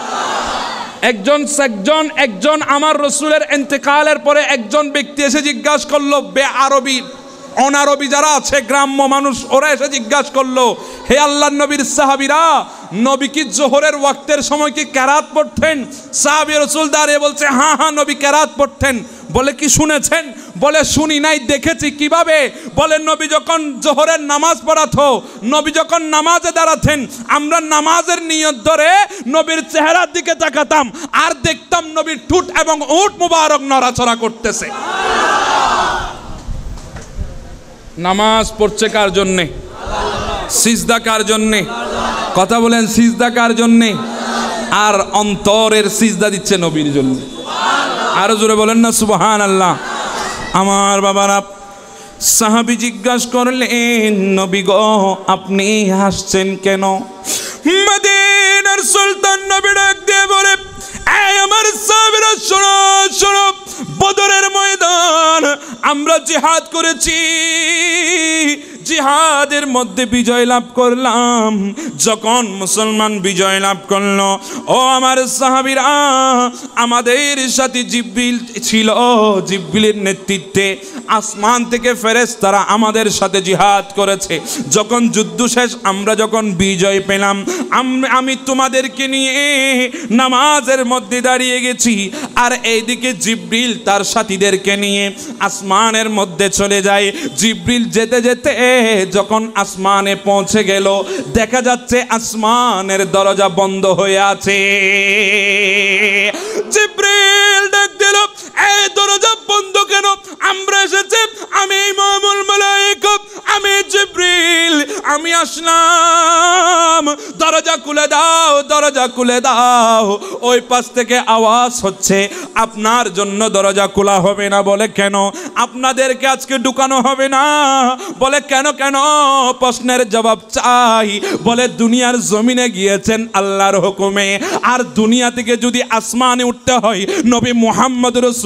একজন সেকজন একজন আমার রসুলের এতেকালের পরে একজন ব্যক্তি এসে জিজ্ঞাসা করলো বে আরবি অনারবি যারা আছে গ্রাম্য মানুষ ওরা এসে জিজ্ঞাসা করলো হে আল্লাহ নবীর সাহাবিরা নবী কি জোহরের ওয়াক্তের সময় কি ক্যারাত পড়তেন সাহাবি রসুল দাঁড়িয়ে বলছে হ্যাঁ হ্যাঁ নবী ক্যারাত পড়তেন বলে কি শুনেছেন বলে শুনি নাই দেখেছি কিভাবে বলে নবী যখন জোহরের নামাজ পড়াতো নবী যখন নামাজে দাঁড়াতেন আমরা নামাজের নিয়ত ধরে নবীর চেহারার দিকে তাকাতাম আর দেখতাম নবীর ঠুট এবং উঠ মুবারক নড়াচড়া করতেছে নামাজ পড়ছে কার জন্যে সিজদা কার জন্যে কথা বলেন সিজদা কার জন্যে আর অন্তরের সিজদা দিচ্ছে নবীর জন্য আরো জোরে বলেন না সুবহান আল্লাহ আমার বাবারা সাহাবি জিজ্ঞাসা করলেন নবী গ আপনি হাসছেন কেন মদিনার সুলতান নবী ডাক দিয়ে বলে আমার সাবিরা শোনো শোনো বদরের ময়দান আমরা যে হাত করেছি জিহাদের মধ্যে বিজয় লাভ করলাম যখন মুসলমান বিজয় লাভ করল ও আমার সাহাবিরা আমাদের সাথে জিব্বিল ছিল জিব্বিলের নেতৃত্বে আসমান থেকে ফেরেস তারা আমাদের সাথে জিহাদ করেছে যখন যুদ্ধ শেষ আমরা যখন বিজয় পেলাম আমি তোমাদেরকে নিয়ে নামাজের মধ্যে দাঁড়িয়ে গেছি আর এইদিকে জিব্রিল তার সাথীদেরকে নিয়ে আসমানের মধ্যে চলে যায় জিব্রিল যেতে যেতে যখন আসমানে পৌঁছে গেল দেখা যাচ্ছে আসমানের দরজা বন্ধ হয়ে আছে জিব্রিল ডাক দিল এই দরজা বন্ধ কেন আমরা এসেছে আমি ইমামুল মালাইকুম আমি জিব্রিল আমি আসলাম দরজা খুলে দাও দরজা খুলে দাও ওই পাশ থেকে আওয়াজ হচ্ছে আপনার জন্য দরজা খোলা হবে না বলে কেন আপনাদেরকে আজকে ঢুকানো হবে না বলে কেন কেন প্রশ্নের জবাব চাই বলে দুনিয়ার জমিনে গিয়েছেন আল্লাহর হুকুমে আর দুনিয়া থেকে যদি আসমানে উঠতে হয় নবী মুহাম্মদ রসুল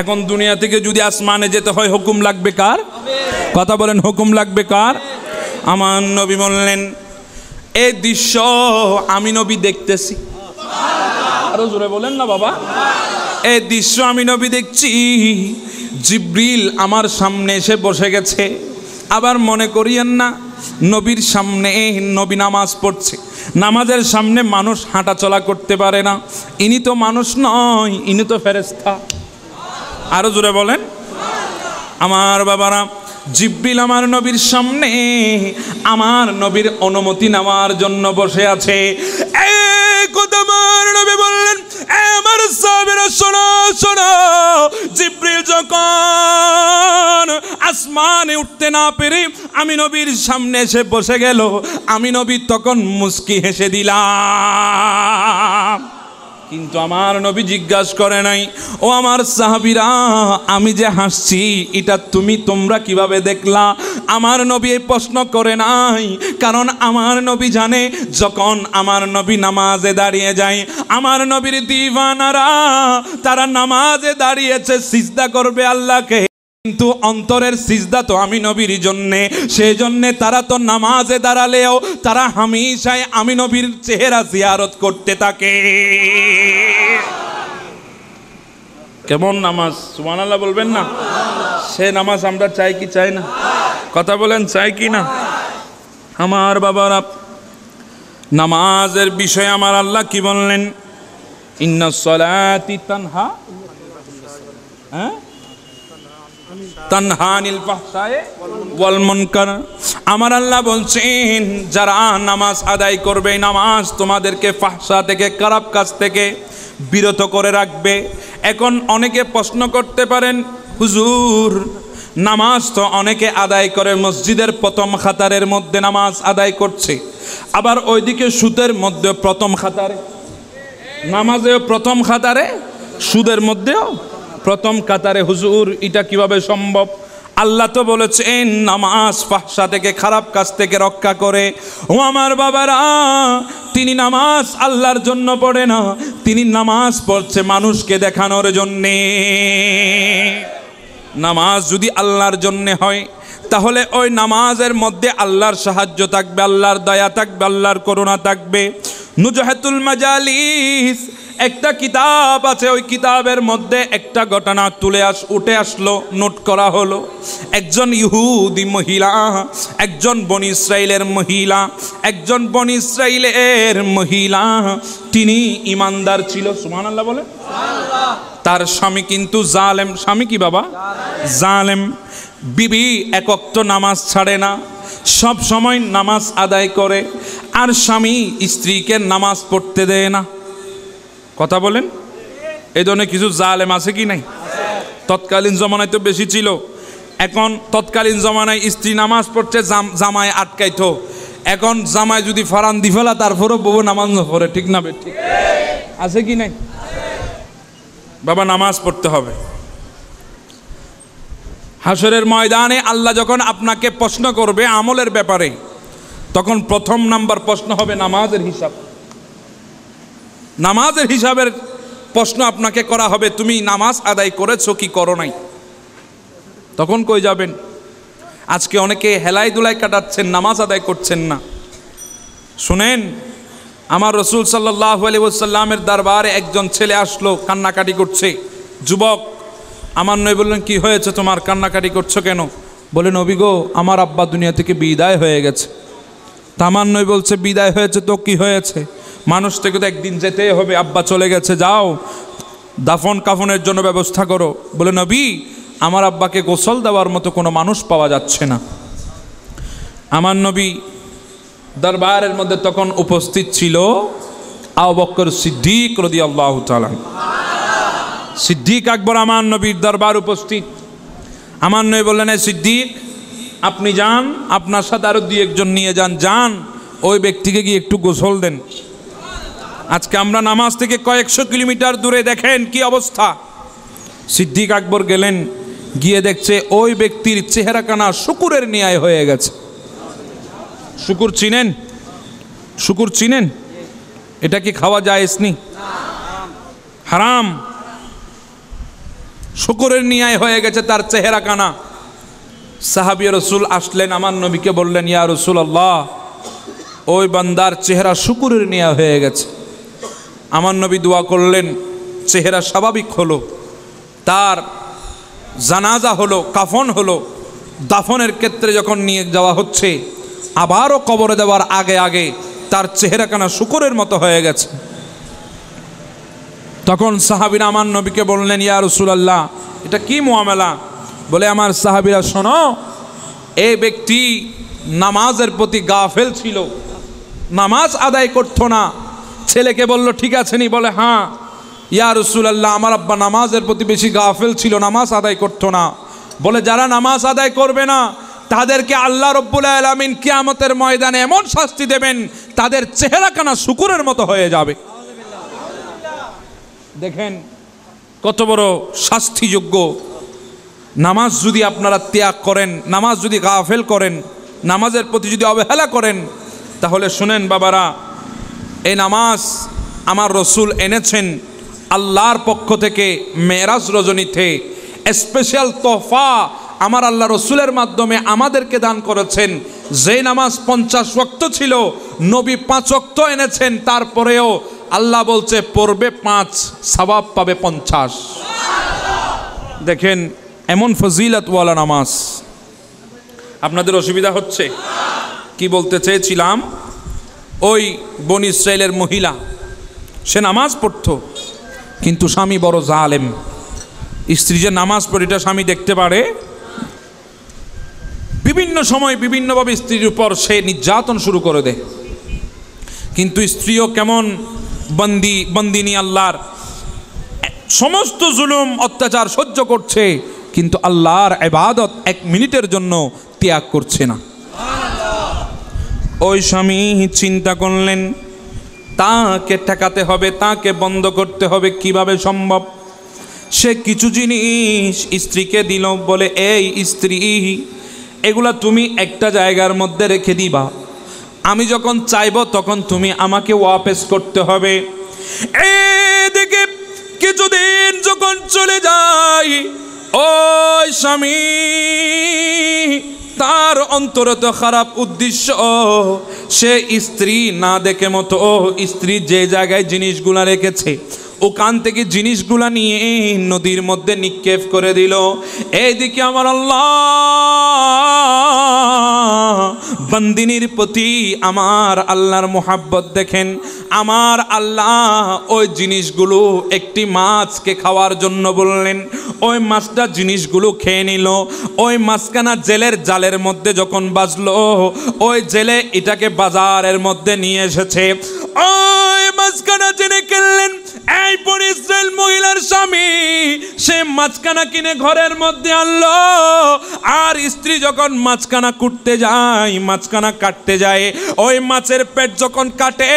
এখন দুনিয়া থেকে যদি আসমানে যেতে হয় হুকুম লাগবে কার কথা বলেন হুকুম লাগবে কার আমার নবী বললেন এই দৃশ্য আমি নবী দেখতেছি আরো জোরে বলেন না বাবা এ দৃশ্য আমি নবী দেখছি জিব্রিল আমার সামনে এসে বসে গেছে আবার মনে করিয়েন না নবীর সামনে নবী নামাজ পড়ছে নামাজের সামনে মানুষ হাঁটাচলা করতে পারে না ইনি তো মানুষ নয় ইনি তো ফেরেস্তা আরো জোরে বলেন আমার বাবারা জিব্বিল আমার নবীর সামনে আমার নবীর অনুমতি নেওয়ার জন্য বসে আছে আমার নবী বললেন আমার সাবেরা শোনো শোনো জিব্রিল যখন আসমানে উঠতে না পেরে আমি নবীর সামনে এসে বসে গেল আমি নবী তখন মুস্কি হেসে দিলাম কিন্তু আমার নবী জিজ্ঞাসা করে নাই ও আমার সাহাবিরা আমি যে হাসছি এটা তুমি তোমরা কিভাবে দেখলা আমার নবী এই প্রশ্ন করে নাই কারণ আমার নবী জানে যখন আমার নবী নামাজে দাঁড়িয়ে যায় আমার নবীর দিবানারা তারা নামাজে দাঁড়িয়েছে সিজদা করবে আল্লাহকে কিন্তু অন্তরের সিজদা তো আমি নবীর জন্যে সেই জন্যে তারা তো নামাজে দাঁড়ালেও তারা হামেশায় আমি নবীর চেহারা জিয়ারত করতে থাকে কেমন নামাজ সুমানাল্লাহ বলবেন না সে নামাজ আমরা চাই কি চাই না কথা বলেন চাই কি না আমার বাবারা নামাজের বিষয়ে আমার আল্লাহ কি বললেন ইন্না তিতান তানহা হ্যাঁ তানহানিল পাহসায় ওয়াল মুনকার আমার আল্লাহ বলছেন যারা নামাজ আদায় করবে নামাজ তোমাদেরকে ফাহসা থেকে খারাপ কাজ থেকে বিরত করে রাখবে এখন অনেকে প্রশ্ন করতে পারেন হুজুর নামাজ তো অনেকে আদায় করে মসজিদের প্রথম খাতারের মধ্যে নামাজ আদায় করছে আবার ওইদিকে সুদের মধ্যে প্রথম খাতারে নামাজেও প্রথম খাতারে সুদের মধ্যেও প্রথম কাতারে হুজুর এটা কিভাবে সম্ভব আল্লাহ তো বলেছেন নামাজ ফাহসা থেকে খারাপ কাজ থেকে রক্ষা করে ও আমার বাবারা তিনি নামাজ আল্লাহর জন্য পড়ে না তিনি নামাজ পড়ছে মানুষকে দেখানোর জন্যে নামাজ যদি আল্লাহর জন্যে হয় তাহলে ওই নামাজের মধ্যে আল্লাহর সাহায্য থাকবে আল্লাহর দয়া থাকবে আল্লাহর করুণা থাকবে নুজাহাতুল মাজালিস একটা কিতাব আছে ওই কিতাবের মধ্যে একটা ঘটনা তুলে আস উঠে আসলো নোট করা হলো একজন ইহুদি মহিলা একজন বন ইসরাইলের মহিলা একজন বন ইসরাইলের মহিলা তিনি ইমানদার ছিল সুমান আল্লাহ বলে তার স্বামী কিন্তু জালেম স্বামী কি বাবা জালেম বিবি একক তো নামাজ ছাড়ে না সব সময় নামাজ আদায় করে আর স্বামী স্ত্রীকে নামাজ পড়তে দেয় না কথা বলেন এই ধরনের কিছু জালেম আছে কি নাই তৎকালীন জমানায় তো বেশি ছিল এখন তৎকালীন জমানায় স্ত্রী নামাজ পড়ছে জামায় আটকাইতো এখন জামায় যদি ফারান দি ফেলা তারপরও বউ নামাজ পড়ে ঠিক না বে ঠিক আছে কি নাই বাবা নামাজ পড়তে হবে হাসরের ময়দানে আল্লাহ যখন আপনাকে প্রশ্ন করবে আমলের ব্যাপারে তখন প্রথম নাম্বার প্রশ্ন হবে নামাজের হিসাব নামাজের হিসাবের প্রশ্ন আপনাকে করা হবে তুমি নামাজ আদায় করেছো কি করো নাই তখন কই যাবেন আজকে অনেকে হেলাই দুলাই কাটাচ্ছেন নামাজ আদায় করছেন না শুনেন আমার রসুল সাল্লাহ আলিউসাল্লামের দরবারে একজন ছেলে আসলো কান্নাকাটি করছে যুবক আমার নয় বললেন কি হয়েছে তোমার কান্নাকাটি করছো কেন বলেন অভিগো আমার আব্বা দুনিয়া থেকে বিদায় হয়ে গেছে নয় বলছে বিদায় হয়েছে তো কি হয়েছে মানুষ থেকে তো একদিন যেতে হবে আব্বা চলে গেছে যাও দাফন কাফনের জন্য ব্যবস্থা করো বলে নবী আমার আব্বাকে গোসল দেওয়ার মতো কোনো মানুষ পাওয়া যাচ্ছে না আমার নবী দরবারের মধ্যে তখন উপস্থিত ছিল আবক্কর সিদ্দিক রদি আল্লাহ সিদ্দিক আকবর আমার নবীর দরবার উপস্থিত আমার নবী বললেন সিদ্দিক আপনি যান আপনার সাথে আরও দুই একজন নিয়ে যান যান ওই ব্যক্তিকে গিয়ে একটু গোসল দেন আজকে আমরা নামাজ থেকে কয়েকশো কিলোমিটার দূরে দেখেন কি অবস্থা সিদ্দিক আকবর গেলেন গিয়ে দেখছে ওই ব্যক্তির চেহারা কানা শুকুরের ন্যায় হয়ে গেছে শুকুর চিনেন শুকুর চিনেন এটা কি খাওয়া যায় স্নি হারাম শুকুরের ন্যায় হয়ে গেছে তার চেহারা কানা সাহাবি রসুল আসলেন আমার নবীকে বললেন ইয়া রসুল আল্লাহ ওই বান্দার চেহারা শুকুরের ন্যায় হয়ে গেছে আমার নবী দোয়া করলেন চেহারা স্বাভাবিক হলো তার জানাজা হলো কাফন হলো দাফনের ক্ষেত্রে যখন নিয়ে যাওয়া হচ্ছে আবারও কবরে দেওয়ার আগে আগে তার চেহারা চেহারাখানা শুকরের মতো হয়ে গেছে তখন সাহাবিরা আমার নবীকে বললেন ইয়া রসুলাল্লাহ এটা কি মোয়ামেলা বলে আমার সাহাবিরা শোনো এই ব্যক্তি নামাজের প্রতি গা ছিল নামাজ আদায় করতো না ছেলেকে বলল ঠিক আছে নি বলে হ্যাঁ ইয়া আল্লাহ আমার আব্বা নামাজের প্রতি বেশি গাফেল ছিল নামাজ আদায় করতো না বলে যারা নামাজ আদায় করবে না তাদেরকে আল্লাহ রব্বুল আলমিন কিয়ামতের ময়দানে এমন শাস্তি দেবেন তাদের চেহারা কানা শুকুরের মতো হয়ে যাবে দেখেন কত বড় শাস্তিযোগ্য নামাজ যদি আপনারা ত্যাগ করেন নামাজ যদি গাফেল করেন নামাজের প্রতি যদি অবহেলা করেন তাহলে শুনেন বাবারা এই নামাজ আমার রসুল এনেছেন আল্লাহর পক্ষ থেকে মেরাজ রজনীতে স্পেশাল তোফা আমার আল্লাহ রসুলের মাধ্যমে আমাদেরকে দান করেছেন যে নামাজ পঞ্চাশ রক্ত ছিল নবী পাঁচ ওক্ত এনেছেন তারপরেও আল্লাহ বলছে পড়বে পাঁচ সবাব পাবে পঞ্চাশ দেখেন এমন ফজিলতওয়ালা নামাজ আপনাদের অসুবিধা হচ্ছে কি বলতে চেয়েছিলাম ওই বন ইসরায়েলের মহিলা সে নামাজ পড়ত কিন্তু স্বামী বড় জালেম স্ত্রী যে নামাজ পড়ে এটা স্বামী দেখতে পারে বিভিন্ন সময় বিভিন্নভাবে স্ত্রীর উপর সে নির্যাতন শুরু করে দেয় কিন্তু স্ত্রীও কেমন বন্দি বন্দিনী আল্লাহর সমস্ত জুলুম অত্যাচার সহ্য করছে কিন্তু আল্লাহর এবাদত এক মিনিটের জন্য ত্যাগ করছে না ওই স্বামী চিন্তা করলেন তাকে ঠেকাতে হবে তাকে বন্ধ করতে হবে কিভাবে সম্ভব সে কিছু জিনিস স্ত্রীকে দিল বলে এই স্ত্রী এগুলা তুমি একটা জায়গার মধ্যে রেখে দিবা আমি যখন চাইব তখন তুমি আমাকে ওয়াপেস করতে হবে এদিকে কিছুদিন যখন চলে যাই ও স্বামী তার অন্তর তো খারাপ উদ্দেশ্য সে স্ত্রী না দেখে মতো স্ত্রী যে জায়গায় জিনিসগুলা রেখেছে ওখান থেকে জিনিসগুলা নিয়ে নদীর মধ্যে নিক্ষেপ করে দিল এইদিকে আমার আল্লাহ বন্দিনীর প্রতি আমার আল্লাহর মোহাব্বত দেখেন আমার আল্লাহ ওই জিনিসগুলো একটি মাছকে খাওয়ার জন্য বললেন ওই মাছটা জিনিসগুলো খেয়ে নিল ওই মাছখানা জেলের জালের মধ্যে যখন বাজলো ওই জেলে এটাকে বাজারের মধ্যে নিয়ে এসেছে ওই মাছখানা Hey por Israel, Moguilar সে মাছকানা কিনে ঘরের মধ্যে আনলো আর স্ত্রী যখন মাছকানা কুটতে যায় মাছকানা কাটতে যায় ওই মাছের পেট যখন কাটে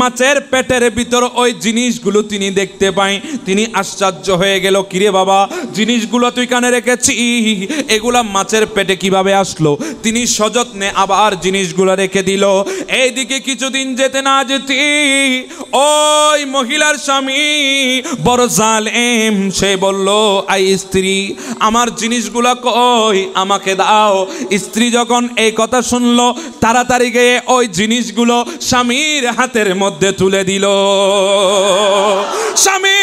মাছের পেটের ভিতর ওই জিনিসগুলো তিনি দেখতে পাই তিনি আশ্চর্য হয়ে গেল কিরে বাবা জিনিসগুলো তুই কানে রেখেছি এগুলা মাছের পেটে কিভাবে আসলো তিনি সযত্নে আবার জিনিসগুলো রেখে দিল এইদিকে কিছুদিন যেতে না যেতে ওই মহিলার স্বামী বড় জালেম সে বলল আই স্ত্রী আমার জিনিসগুলা কই আমাকে দাও স্ত্রী যখন এই কথা শুনল তাড়াতাড়ি গিয়ে ওই জিনিসগুলো স্বামীর হাতের মধ্যে তুলে দিল স্বামী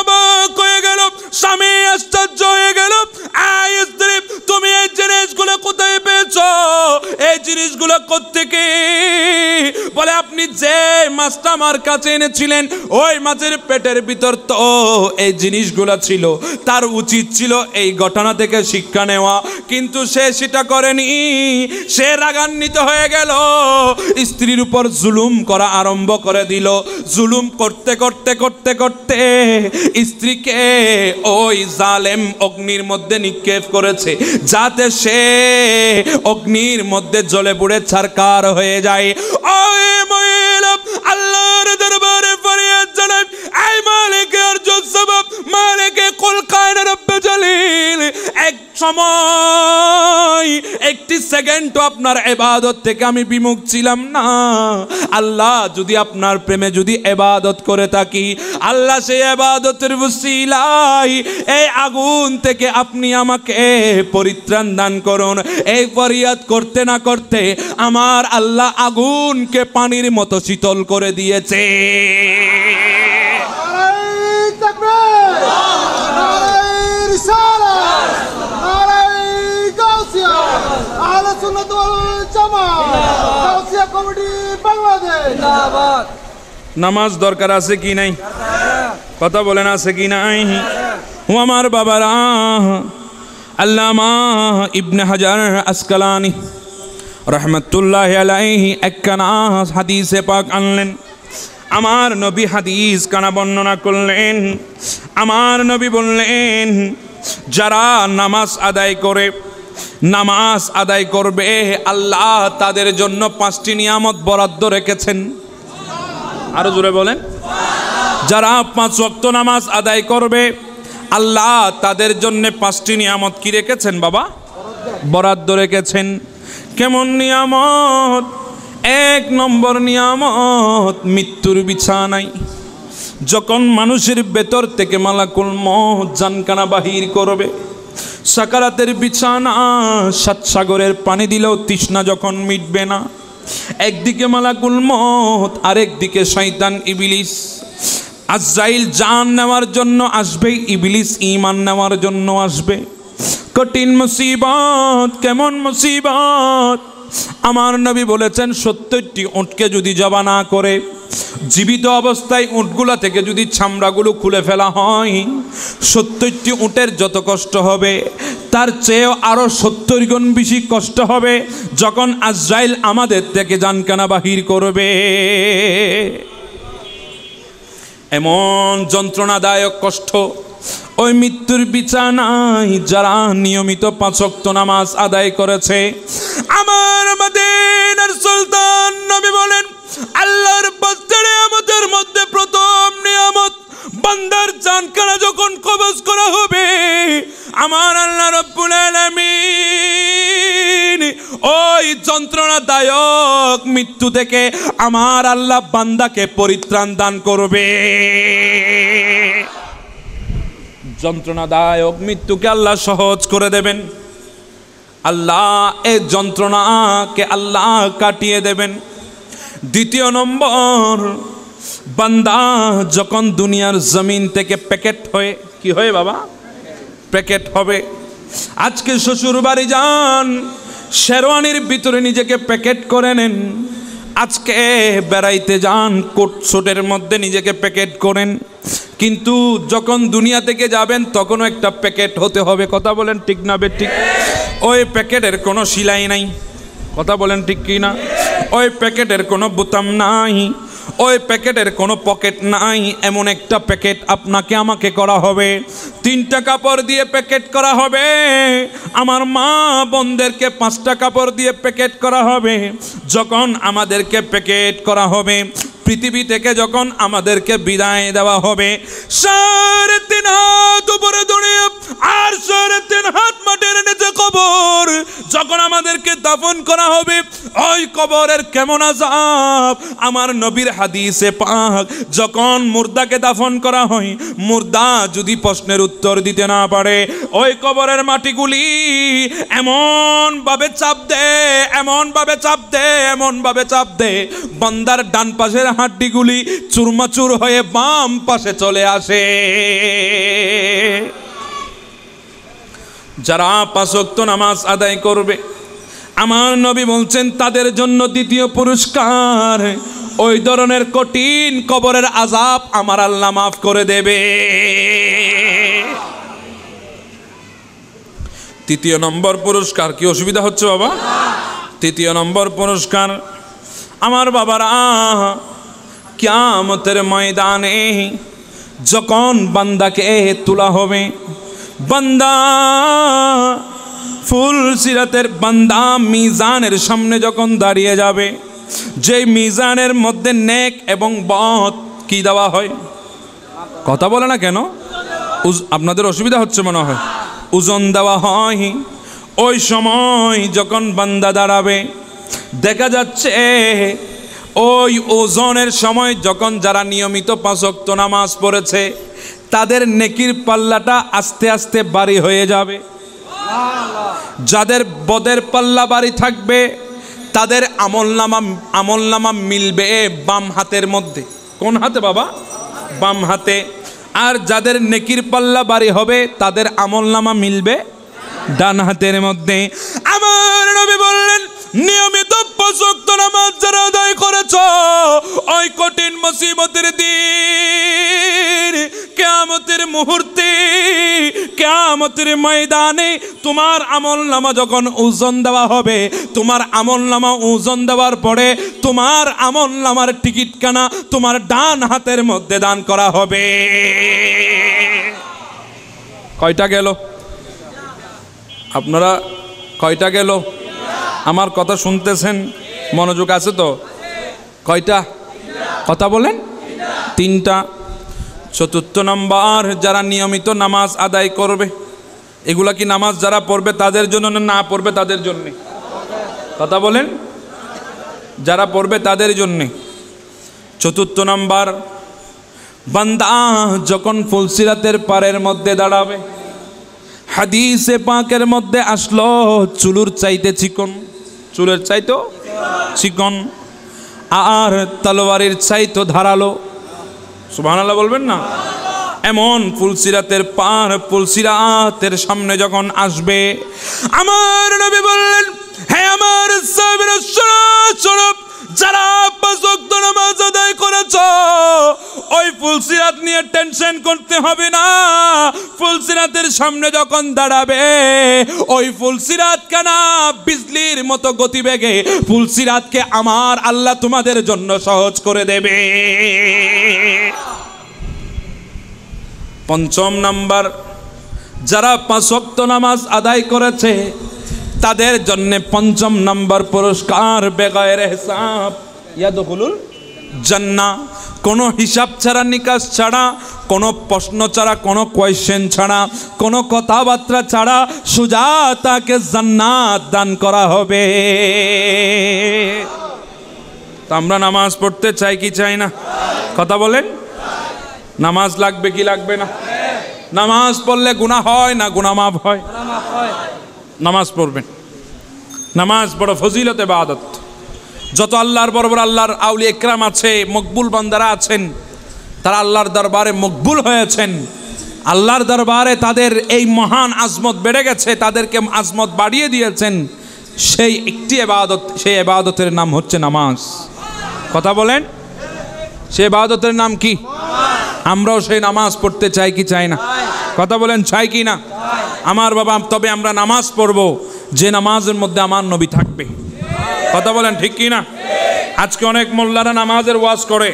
অবাক হয়ে গেল স্বামী আশ্চর্য হয়ে গেল আই শরীফ তুমি এই জিনিসগুলো কোথায় পেয়েছ এই জিনিসগুলো কোথেকে বলে আপনি যে মাছটা আমার কাছে এনেছিলেন ওই মাছের পেটের ভিতর তো এই জিনিসগুলো ছিল তার উচিত ছিল এই ঘটনা থেকে শিক্ষা নেওয়া কিন্তু সে সেটা করেনি সে রাগান্বিত হয়ে গেল স্ত্রীর উপর জুলুম করা আরম্ভ করে দিল জুলুম করতে করতে করতে করতে স্ত্রীকে ওই জালেম অগ্নির মধ্যে নিক্ষেপ করেছে আছে যাতে সে অগ্নির মধ্যে জলে পুড়ে ছারকার হয়ে যায় মালিক মালিক কুল রব্বে জলিল এক সময় একটি সেকেন্ড আপনার এবাদত থেকে আমি বিমুখ ছিলাম না আল্লাহ যদি আপনার প্রেমে যদি এবাদত করে থাকি আল্লাহ সেই এবাদতের বুসিলাই এই আগুন থেকে আপনি আমাকে পরিত্রাণ দান করুন এই ফরিয়াদ করতে না করতে আমার আল্লাহ আগুনকে পানির মতো শীতল করে দিয়েছে नमाज दरकार आसे की नहीं पता बोले ना आसे की नहीं हूँ हमार अल्लामा इब्न हजर अस्कलानी रहमतुल्लाह अलैहि एक कना हदीसे पाक अनलन আমার নবী হাদিস কানা বর্ণনা করলেন আমার নবী বললেন যারা নামাজ আদায় করে নামাজ আদায় করবে আল্লাহ তাদের জন্য পাঁচটি নিয়ামত বরাদ্দ রেখেছেন আরো জোরে বলেন যারা পাঁচ ওয়াক্ত নামাজ আদায় করবে আল্লাহ তাদের জন্য পাঁচটি নিয়ামত কি রেখেছেন বাবা বরাদ্দ রেখেছেন কেমন নিয়ামত এক নম্বর নিয়ামত মৃত্যুর নাই যখন মানুষের ভেতর থেকে মালাকুল মহ জানকানা বাহির করবে সাকারাতের বিছানা সাত সাগরের পানি দিলেও তৃষ্ণা যখন মিটবে না একদিকে মালাকুল মত আরেকদিকে শৈতান ইবিলিস আজাইল জান নেওয়ার জন্য আসবে ইবিলিস ইমান নেওয়ার জন্য আসবে কঠিন মুসিবত কেমন মুসিবত আমার নবী বলেছেন সত্তরটি উঁটকে যদি জবা না করে জীবিত অবস্থায় উঁটগুলা থেকে যদি ছামড়াগুলো খুলে ফেলা হয় সত্তরটি উঁটের যত কষ্ট হবে তার চেয়েও আরও সত্তর গুণ বেশি কষ্ট হবে যখন আজরাইল আমাদের থেকে জানকানা বাহির করবে এমন যন্ত্রণাদায়ক কষ্ট ওই মৃত্যুর নাই যারা নিয়মিত পাঁচক্ত নামাজ আদায় করেছে জমিনের সুলতান নবী বলেন আল্লাহর মধ্যে প্রথম নিয়ামত বান্দার যখন কবজ করা হবে আমার আল্লাহ রব্বুল আলামিন ওই যন্ত্রণাদায়ক মৃত্যু থেকে আমার আল্লাহ বান্দাকে পরিত্রাণ দান করবে যন্ত্রণাদায়ক মৃত্যুকে আল্লাহ সহজ করে দেবেন আল্লাহ এ যন্ত্রণাকে আল্লাহ কাটিয়ে দেবেন দ্বিতীয় নম্বর বান্দা যখন দুনিয়ার জমিন থেকে প্যাকেট হয়ে কি হয়ে বাবা প্যাকেট হবে আজকে শ্বশুর বাড়ি যান শেরওয়ানির ভিতরে নিজেকে প্যাকেট করে নেন আজকে বেড়াইতে যান কোট সুটের মধ্যে নিজেকে প্যাকেট করেন কিন্তু যখন দুনিয়া থেকে যাবেন তখনও একটা প্যাকেট হতে হবে কথা বলেন ঠিক না বে ঠিক ওই প্যাকেটের কোনো সিলাই নাই কথা বলেন ঠিক কি না ওই প্যাকেটের কোনো বোতাম নাই ওই প্যাকেটের কোনো পকেট নাই এমন একটা প্যাকেট আপনাকে আমাকে করা হবে তিনটা কাপড় দিয়ে প্যাকেট করা হবে আমার মা বোনদেরকে পাঁচটা কাপড় দিয়ে প্যাকেট করা হবে যখন আমাদেরকে প্যাকেট করা হবে পৃথিবী থেকে যখন আমাদেরকে বিদায় দেওয়া হবে সাড়ে তিন হাত উপরে দড়িয়ে আর সাড়ে তিন হাত মাটির নিচে যখন আমাদেরকে দাফন করা হবে ওই কবরের কেমন আজাব আমার নবীর হাদিসে পাক যখন মুর্দাকে দাফন করা হয় মুর্দা যদি প্রশ্নের উত্তর দিতে না পারে ওই কবরের মাটিগুলি এমনভাবে চাপ দে এমনভাবে চাপ দে এমনভাবে চাপ দে বন্দার ডান পাশের হাড্ডিগুলি চুরমাচুর হয়ে বাম পাশে চলে আসে যারা পাঁচক্ত নামাজ আদায় করবে আমার নবী বলছেন তাদের জন্য দ্বিতীয় পুরস্কার ওই ধরনের কঠিন কবরের আজাব আমার আল্লাহ মাফ করে দেবে তৃতীয় নম্বর পুরস্কার কি অসুবিধা হচ্ছে বাবা তৃতীয় নম্বর পুরস্কার আমার বাবারা কিয়ামতের ময়দানে যখন বান্দাকে তোলা হবে বান্দা ফুল সিরাতের বান্দা মিজানের সামনে যখন দাঁড়িয়ে যাবে যে মিজানের মধ্যে নেক এবং বধ কি দেওয়া হয় কথা বলে না কেন আপনাদের অসুবিধা হচ্ছে মনে হয় ওজন দেওয়া হয় ওই সময় যখন বান্দা দাঁড়াবে দেখা যাচ্ছে ওই ওজনের সময় যখন যারা নিয়মিত পাঁচক্ত নামাজ পড়েছে তাদের নেকির পাল্লাটা আস্তে আস্তে বাড়ি হয়ে যাবে যাদের বদের পাল্লা বাড়ি থাকবে তাদের আমলনামা আমলনামা মিলবে বাম হাতের মধ্যে কোন হাতে বাবা বাম হাতে আর যাদের নেকির পাল্লা বাড়ি হবে তাদের আমলনামা মিলবে ডান হাতের মধ্যে নিয়মিত উপযুক্ত নামাজ যারা আদায় করেছ ওই কঠিন মুসিবতের দিন কেয়ামতের মুহূর্তে কেয়ামতের ময়দানে তোমার আমল নামা যখন ওজন দেওয়া হবে তোমার আমল নামা ওজন দেওয়ার পরে তোমার আমল নামার কেনা তোমার ডান হাতের মধ্যে দান করা হবে কয়টা গেল আপনারা কয়টা গেল আমার কথা শুনতেছেন মনোযোগ আছে তো কয়টা কথা বলেন তিনটা চতুর্থ নম্বর যারা নিয়মিত নামাজ আদায় করবে এগুলা কি নামাজ যারা পড়বে তাদের জন্য না পড়বে তাদের জন্যে কথা বলেন যারা পড়বে তাদের জন্যে চতুর্থ নম্বর বান্দা যখন ফুলসিরাতের পারের মধ্যে দাঁড়াবে হাদিসে পাকের মধ্যে আসলো চুলুর চাইতে চিকন চুলের চাইতো চিকন আর তলোয়ারের চাইতো ধারালো সুবহানাল্লাহ বলবেন না এমন ফুলসিরাতের পার ফুলসিরাতের সামনে যখন আসবে আমার নবী বললেন হ্যাঁ আমার সাহেবের যারা পাঁচক্ত নামাজ আদায় করেছ ওই ফুলসিরাত নিয়ে টেনশন করতে হবে না ফুলসিরাতের সামনে যখন দাঁড়াবে ওই ফুলসিরাত কেনা বিজলির মতো গতিবেগে ফুলসিরাতকে আমার আল্লাহ তোমাদের জন্য সহজ করে দেবে পঞ্চম নাম্বার যারা পাঁচক্ত নামাজ আদায় করেছে তাদের জন্য পঞ্চম নম্বর পুরস্কার বেগায়ের হিসাব ইয়াদুল জান্না কোনো হিসাব ছাড়া নিকাশ ছাড়া কোনো প্রশ্ন ছাড়া কোনো কোয়েশ্চেন ছাড়া কোনো কথাবার্তা ছাড়া সুজা তাকে জান্নাত দান করা হবে তা আমরা নামাজ পড়তে চাই কি চাই না কথা বলেন নামাজ লাগবে কি লাগবে না নামাজ পড়লে গুণা হয় না গুণা হয় নামাজ পড়বেন নামাজ বড় ফজিলত এবাদত যত আল্লাহর বড় আল্লাহর আউলি একরাম আছে মকবুল বান্দারা আছেন তারা আল্লাহর দরবারে মকবুল হয়েছেন আল্লাহর দরবারে তাদের এই মহান আজমত বেড়ে গেছে তাদেরকে আজমত বাড়িয়ে দিয়েছেন সেই একটি এবাদত সেই এবাদতের নাম হচ্ছে নামাজ কথা বলেন সেই এবাদতের নাম কি আমরাও সেই নামাজ পড়তে চাই কি চাই না কথা বলেন চাই কি না আমার বাবা তবে আমরা নামাজ পড়ব যে নামাজের মধ্যে আমার নবী থাকবে কথা বলেন ঠিক কি না আজকে অনেক মোল্লারা নামাজের ওয়াজ করে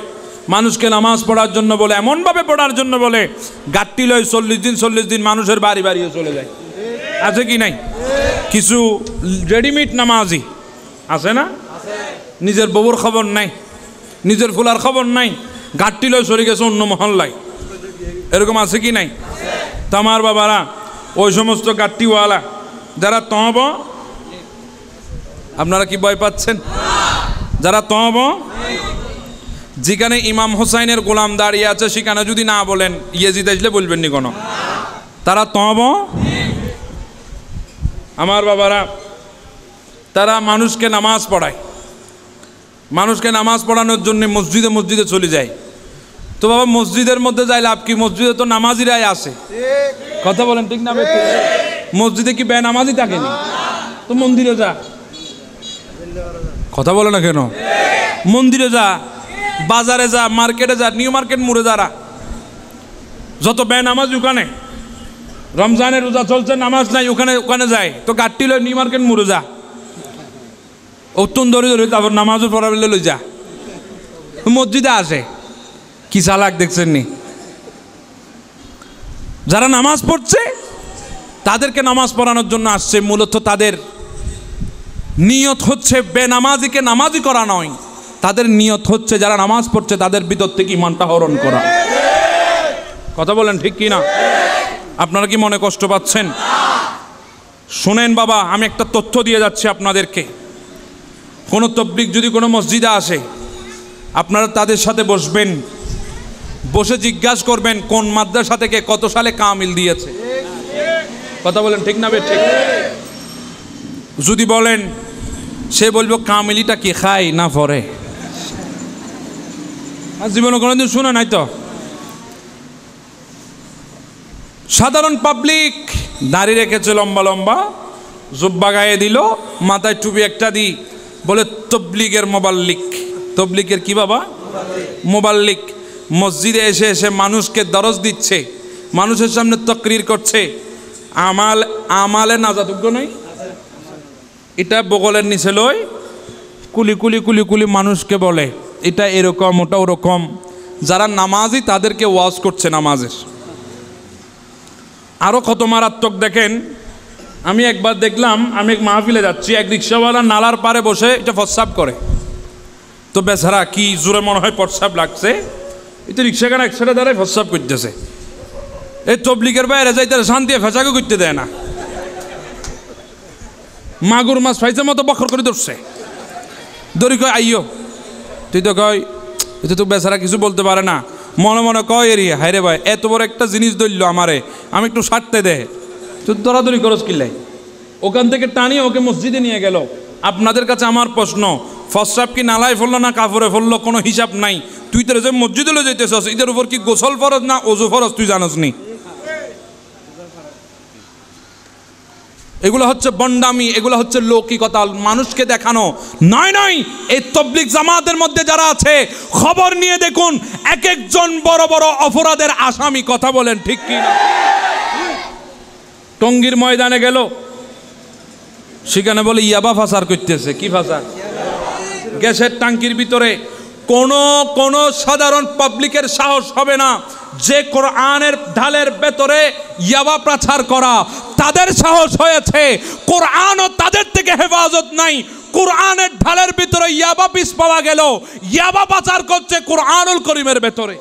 মানুষকে নামাজ পড়ার জন্য বলে এমনভাবে পড়ার জন্য বলে গাট্টি লয় চল্লিশ দিন চল্লিশ দিন মানুষের বাড়ি বাড়িও চলে যায় আছে কি নাই কিছু রেডিমেড নামাজই আছে না নিজের বউর খবর নাই নিজের ফুলার খবর নাই গাট্টি লয় চলে গেছে অন্য মহল্লায় এরকম আছে কি নাই তামার আমার বাবারা ওই সমস্ত গাট্টিওয়ালা যারা তব আপনারা কি ভয় পাচ্ছেন যারা তব যেখানে ইমাম হোসাইনের গোলাম দাঁড়িয়ে আছে সেখানে যদি না বলেন ইয়েজিদ আসলে বলবেন নি কোনো তারা তব আমার বাবারা তারা মানুষকে নামাজ পড়ায় মানুষকে নামাজ পড়ানোর জন্য মসজিদে মসজিদে চলে যায় তো বাবা মসজিদের মধ্যে যাই লাভ কি মসজিদে তো নামাজিরাই আসে কথা বলেন ঠিক না মসজিদে কি ব্যয় নামাজি থাকে তো মন্দিরে যা কথা বলে না কেন মন্দিরে যা বাজারে যা মার্কেটে যা নিউ মার্কেট মুড়ে যারা যত ব্যয় নামাজ ওখানে রমজানের রোজা চলছে নামাজ নাই ওখানে ওখানে যায় তো গাড়টি লয় নিউ মার্কেট মুড়ে যা অত্যন্ত ধরে ধরে তারপর নামাজও পড়াবেলে লই যা মসজিদে আসে কি চালাক দেখছেন নি যারা নামাজ পড়ছে তাদেরকে নামাজ পড়ানোর জন্য আসছে মূলত তাদের নিয়ত হচ্ছে বেনামাজিকে নামাজি করা নয় তাদের নিয়ত হচ্ছে যারা নামাজ পড়ছে তাদের ভিতর থেকে ইমানটা হরণ করা কথা বলেন ঠিক কি না আপনারা কি মনে কষ্ট পাচ্ছেন শোনেন বাবা আমি একটা তথ্য দিয়ে যাচ্ছি আপনাদেরকে কোনো তবলিক যদি কোনো মসজিদে আসে আপনারা তাদের সাথে বসবেন বসে জিজ্ঞাসা করবেন কোন মাদ্রাসা থেকে কত সালে কামিল দিয়েছে কথা বলেন ঠিক না বে ঠিক যদি বলেন সে বলবো কামিলিটা কি খায় না পরে আর জীবনে কোনোদিন শুনে নাই তো সাধারণ পাবলিক দাড়ি রেখেছে লম্বা লম্বা জুব্বা গায়ে দিল মাথায় টুপি একটা দি বলে তবলিগের মোবাল্লিক তবলিকের কি বাবা মোবাল্লিক মসজিদে এসে এসে মানুষকে দরজ দিচ্ছে মানুষের সামনে তকরির করছে আমাল আমালে নাজাতজ্ঞ নয় এটা বগলের নিচে লয় কুলি কুলি কুলি কুলি মানুষকে বলে এটা এরকম ওটা ওরকম যারা নামাজই তাদেরকে ওয়াজ করছে নামাজের আরও কত মারাত্মক দেখেন আমি একবার দেখলাম আমি এক মাহফিলে যাচ্ছি এক রিক্সাওয়ালা নালার পারে বসে এটা প্রস্রাব করে তো বেচারা কি জোরে মনে হয় প্রস্রাব লাগছে এতে রিক্সা কেনা একসাথে দাঁড়ায় ফসাব করতেছে এই তবলিকের বাইরে যাই তারা শান্তি ফেঁচাকে করতে দেয় না মাগুর মাছ ফাইসের মতো বখর করে ধরছে দরি কয় আইয়ো তুই তো কয় এতে তো বেচারা কিছু বলতে পারে না মনে মনে কয় এরিয়া হাইরে ভাই এত বড় একটা জিনিস ধরলো আমারে আমি একটু সারতে দে তোরা দরি খরচ কিল্লাই ওখান থেকে টানিয়ে ওকে মসজিদে নিয়ে গেল আপনাদের কাছে আমার প্রশ্ন ফসাব কি নালায় ফেললো না কাপড়ে ফেললো কোনো হিসাব নাই তুই তোর যে মসজিদে লো যেতেছস এদের উপর কি গোসল ফরজ না অজু ফরজ তুই জানস নি এগুলো হচ্ছে বন্ডামি এগুলো হচ্ছে লৌকিকতা মানুষকে দেখানো নয় নয় এই তবলিক জামাতের মধ্যে যারা আছে খবর নিয়ে দেখুন এক একজন বড় বড় অপরাধের আসামি কথা বলেন ঠিক কি না টঙ্গির ময়দানে গেল সেখানে বলে ইয়াবা ফাসার করতেছে কি ফাসার গ্যাসের ট্যাঙ্কির ভিতরে কোনো কোনো সাধারণ পাবলিকের সাহস হবে না যে কোরআনের ঢালের ভেতরে ইয়াবা প্রচার করা তাদের সাহস হয়েছে কোরআনও তাদের থেকে হেফাজত নাই কোরআনের ঢালের ভিতরে ইয়াবা পিস পাওয়া গেল ইয়াবা পাচার করছে কোরআনুল করিমের ভেতরে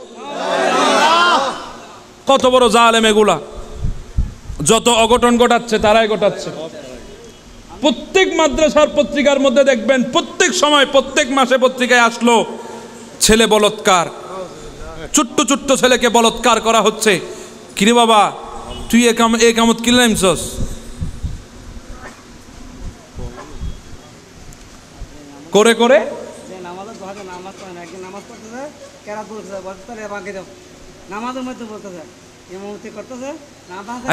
কত বড় জালেম এগুলা যত অঘটন ঘটাচ্ছে তারাই ঘটাচ্ছে প্রত্যেক মাদ্রাসার পত্রিকার মধ্যে দেখবেন প্রত্যেক সময় প্রত্যেক মাসে পত্রিকায় আসলো ছেলে বলৎকার ছোট্ট ছোট্ট ছেলেকে বলৎকার করা হচ্ছে কিরে বাবা তুই এ কাম এ কামত কিনলে নামছস করে করে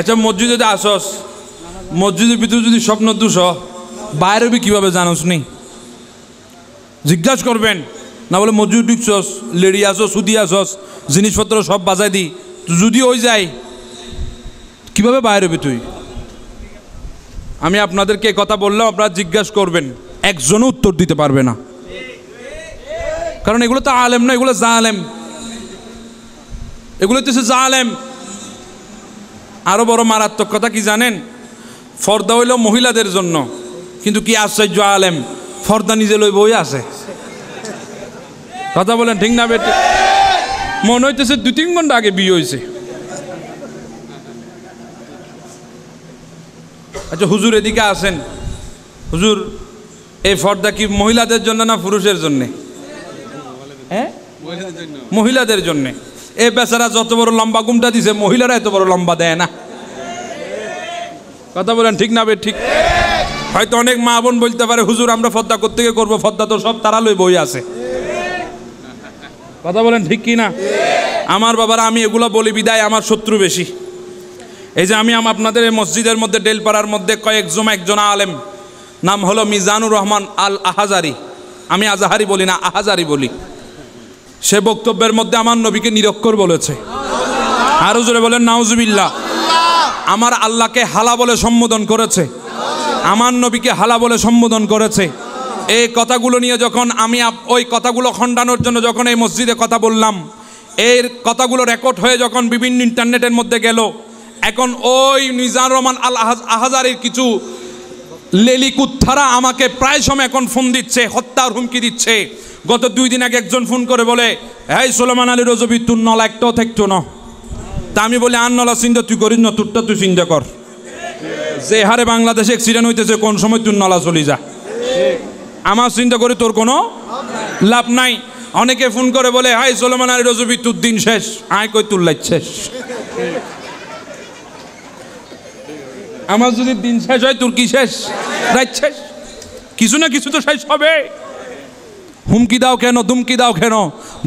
আচ্ছা মসজিদে আসস মসজিদের ভিতরে যদি স্বপ্ন দুশ বাইরে বি কীভাবে জানোস নি জিজ্ঞাসা করবেন না বলে মসজিদ ঢুকছস লেডি আস সুদি আসস জিনিসপত্র সব বাজাই দি যদি ওই যায় কিভাবে বাইরে হবি তুই আমি আপনাদেরকে কথা বললাম আপনারা জিজ্ঞাসা করবেন একজনও উত্তর দিতে পারবে না কারণ এগুলো তো আলেম না এগুলো আলেম এগুলো তো সে আলেম আরও বড় মারাত্মক কথা কি জানেন ফর্দা হইল মহিলাদের জন্য কিন্তু কি আশ্চর্য আলেম ফর্দা নিজে লই বই আছে কথা বলেন ঠিক না বেটে মনে হইতেছে দু তিন ঘন্টা আগে বিয়ে হয়েছে আচ্ছা হুজুর এদিকে আসেন হুজুর এই ফর্দা কি মহিলাদের জন্য না পুরুষের হ্যাঁ? জন্য মহিলাদের জন্য এ বেচারা যত বড় লম্বা গুমটা দিছে মহিলারা এত বড় লম্বা দেয় না কথা বলেন ঠিক না বে ঠিক হয়তো অনেক মা বোন বলতে পারে হুজুর আমরা ফদ্দা করতে গিয়ে করবো ফদ্দা তো সব তারা লই বই আছে কথা বলেন ঠিক কি না আমার বাবারা আমি এগুলো বলি বিদায় আমার শত্রু বেশি এই যে আমি আপনাদের এই মসজিদের মধ্যে ডেলপাড়ার মধ্যে কয়েকজন একজন আলেম নাম হলো মিজানুর রহমান আল আহাজারি আমি আজাহারি বলি না আহাজারি বলি সে বক্তব্যের মধ্যে আমার নবীকে নিরক্ষর বলেছে আরো জোরে বলেন নাউজুবিল্লাহ আমার আল্লাহকে হালা বলে সম্বোধন করেছে আমার নবীকে হালা বলে সম্বোধন করেছে এই কথাগুলো নিয়ে যখন আমি ওই কথাগুলো খণ্ডানোর জন্য যখন এই মসজিদে কথা বললাম এর কথাগুলো রেকর্ড হয়ে যখন বিভিন্ন ইন্টারনেটের মধ্যে গেল এখন ওই নিজার রহমান আল আহাজারের কিছু লেলিকুত্থারা আমাকে প্রায় সময় এখন ফোন দিচ্ছে হত্যার হুমকি দিচ্ছে গত দুই দিন আগে একজন ফোন করে বলে হ্যাঁ সোলেমান আলী রজবি তুর নল একটাও থাকতো না তা আমি বলি আন্নলা চিন্তা তুই করিস না তোরটা তুই চিন্তা কর যে হারে বাংলাদেশে অ্যাক্সিডেন্ট হইতেছে কোন সময় তুই নলা চলি যা আমার চিন্তা করে তোর কোনো লাভ নাই অনেকে ফোন করে বলে হাই সোলমান আলী রজবি তোর দিন শেষ আয় কই তোর লাইট শেষ আমার যদি দিন শেষ হয় তোর কি শেষ রাত শেষ কিছু না কিছু তো শেষ হবে হুমকি দাও কেন দুমকি দাও কেন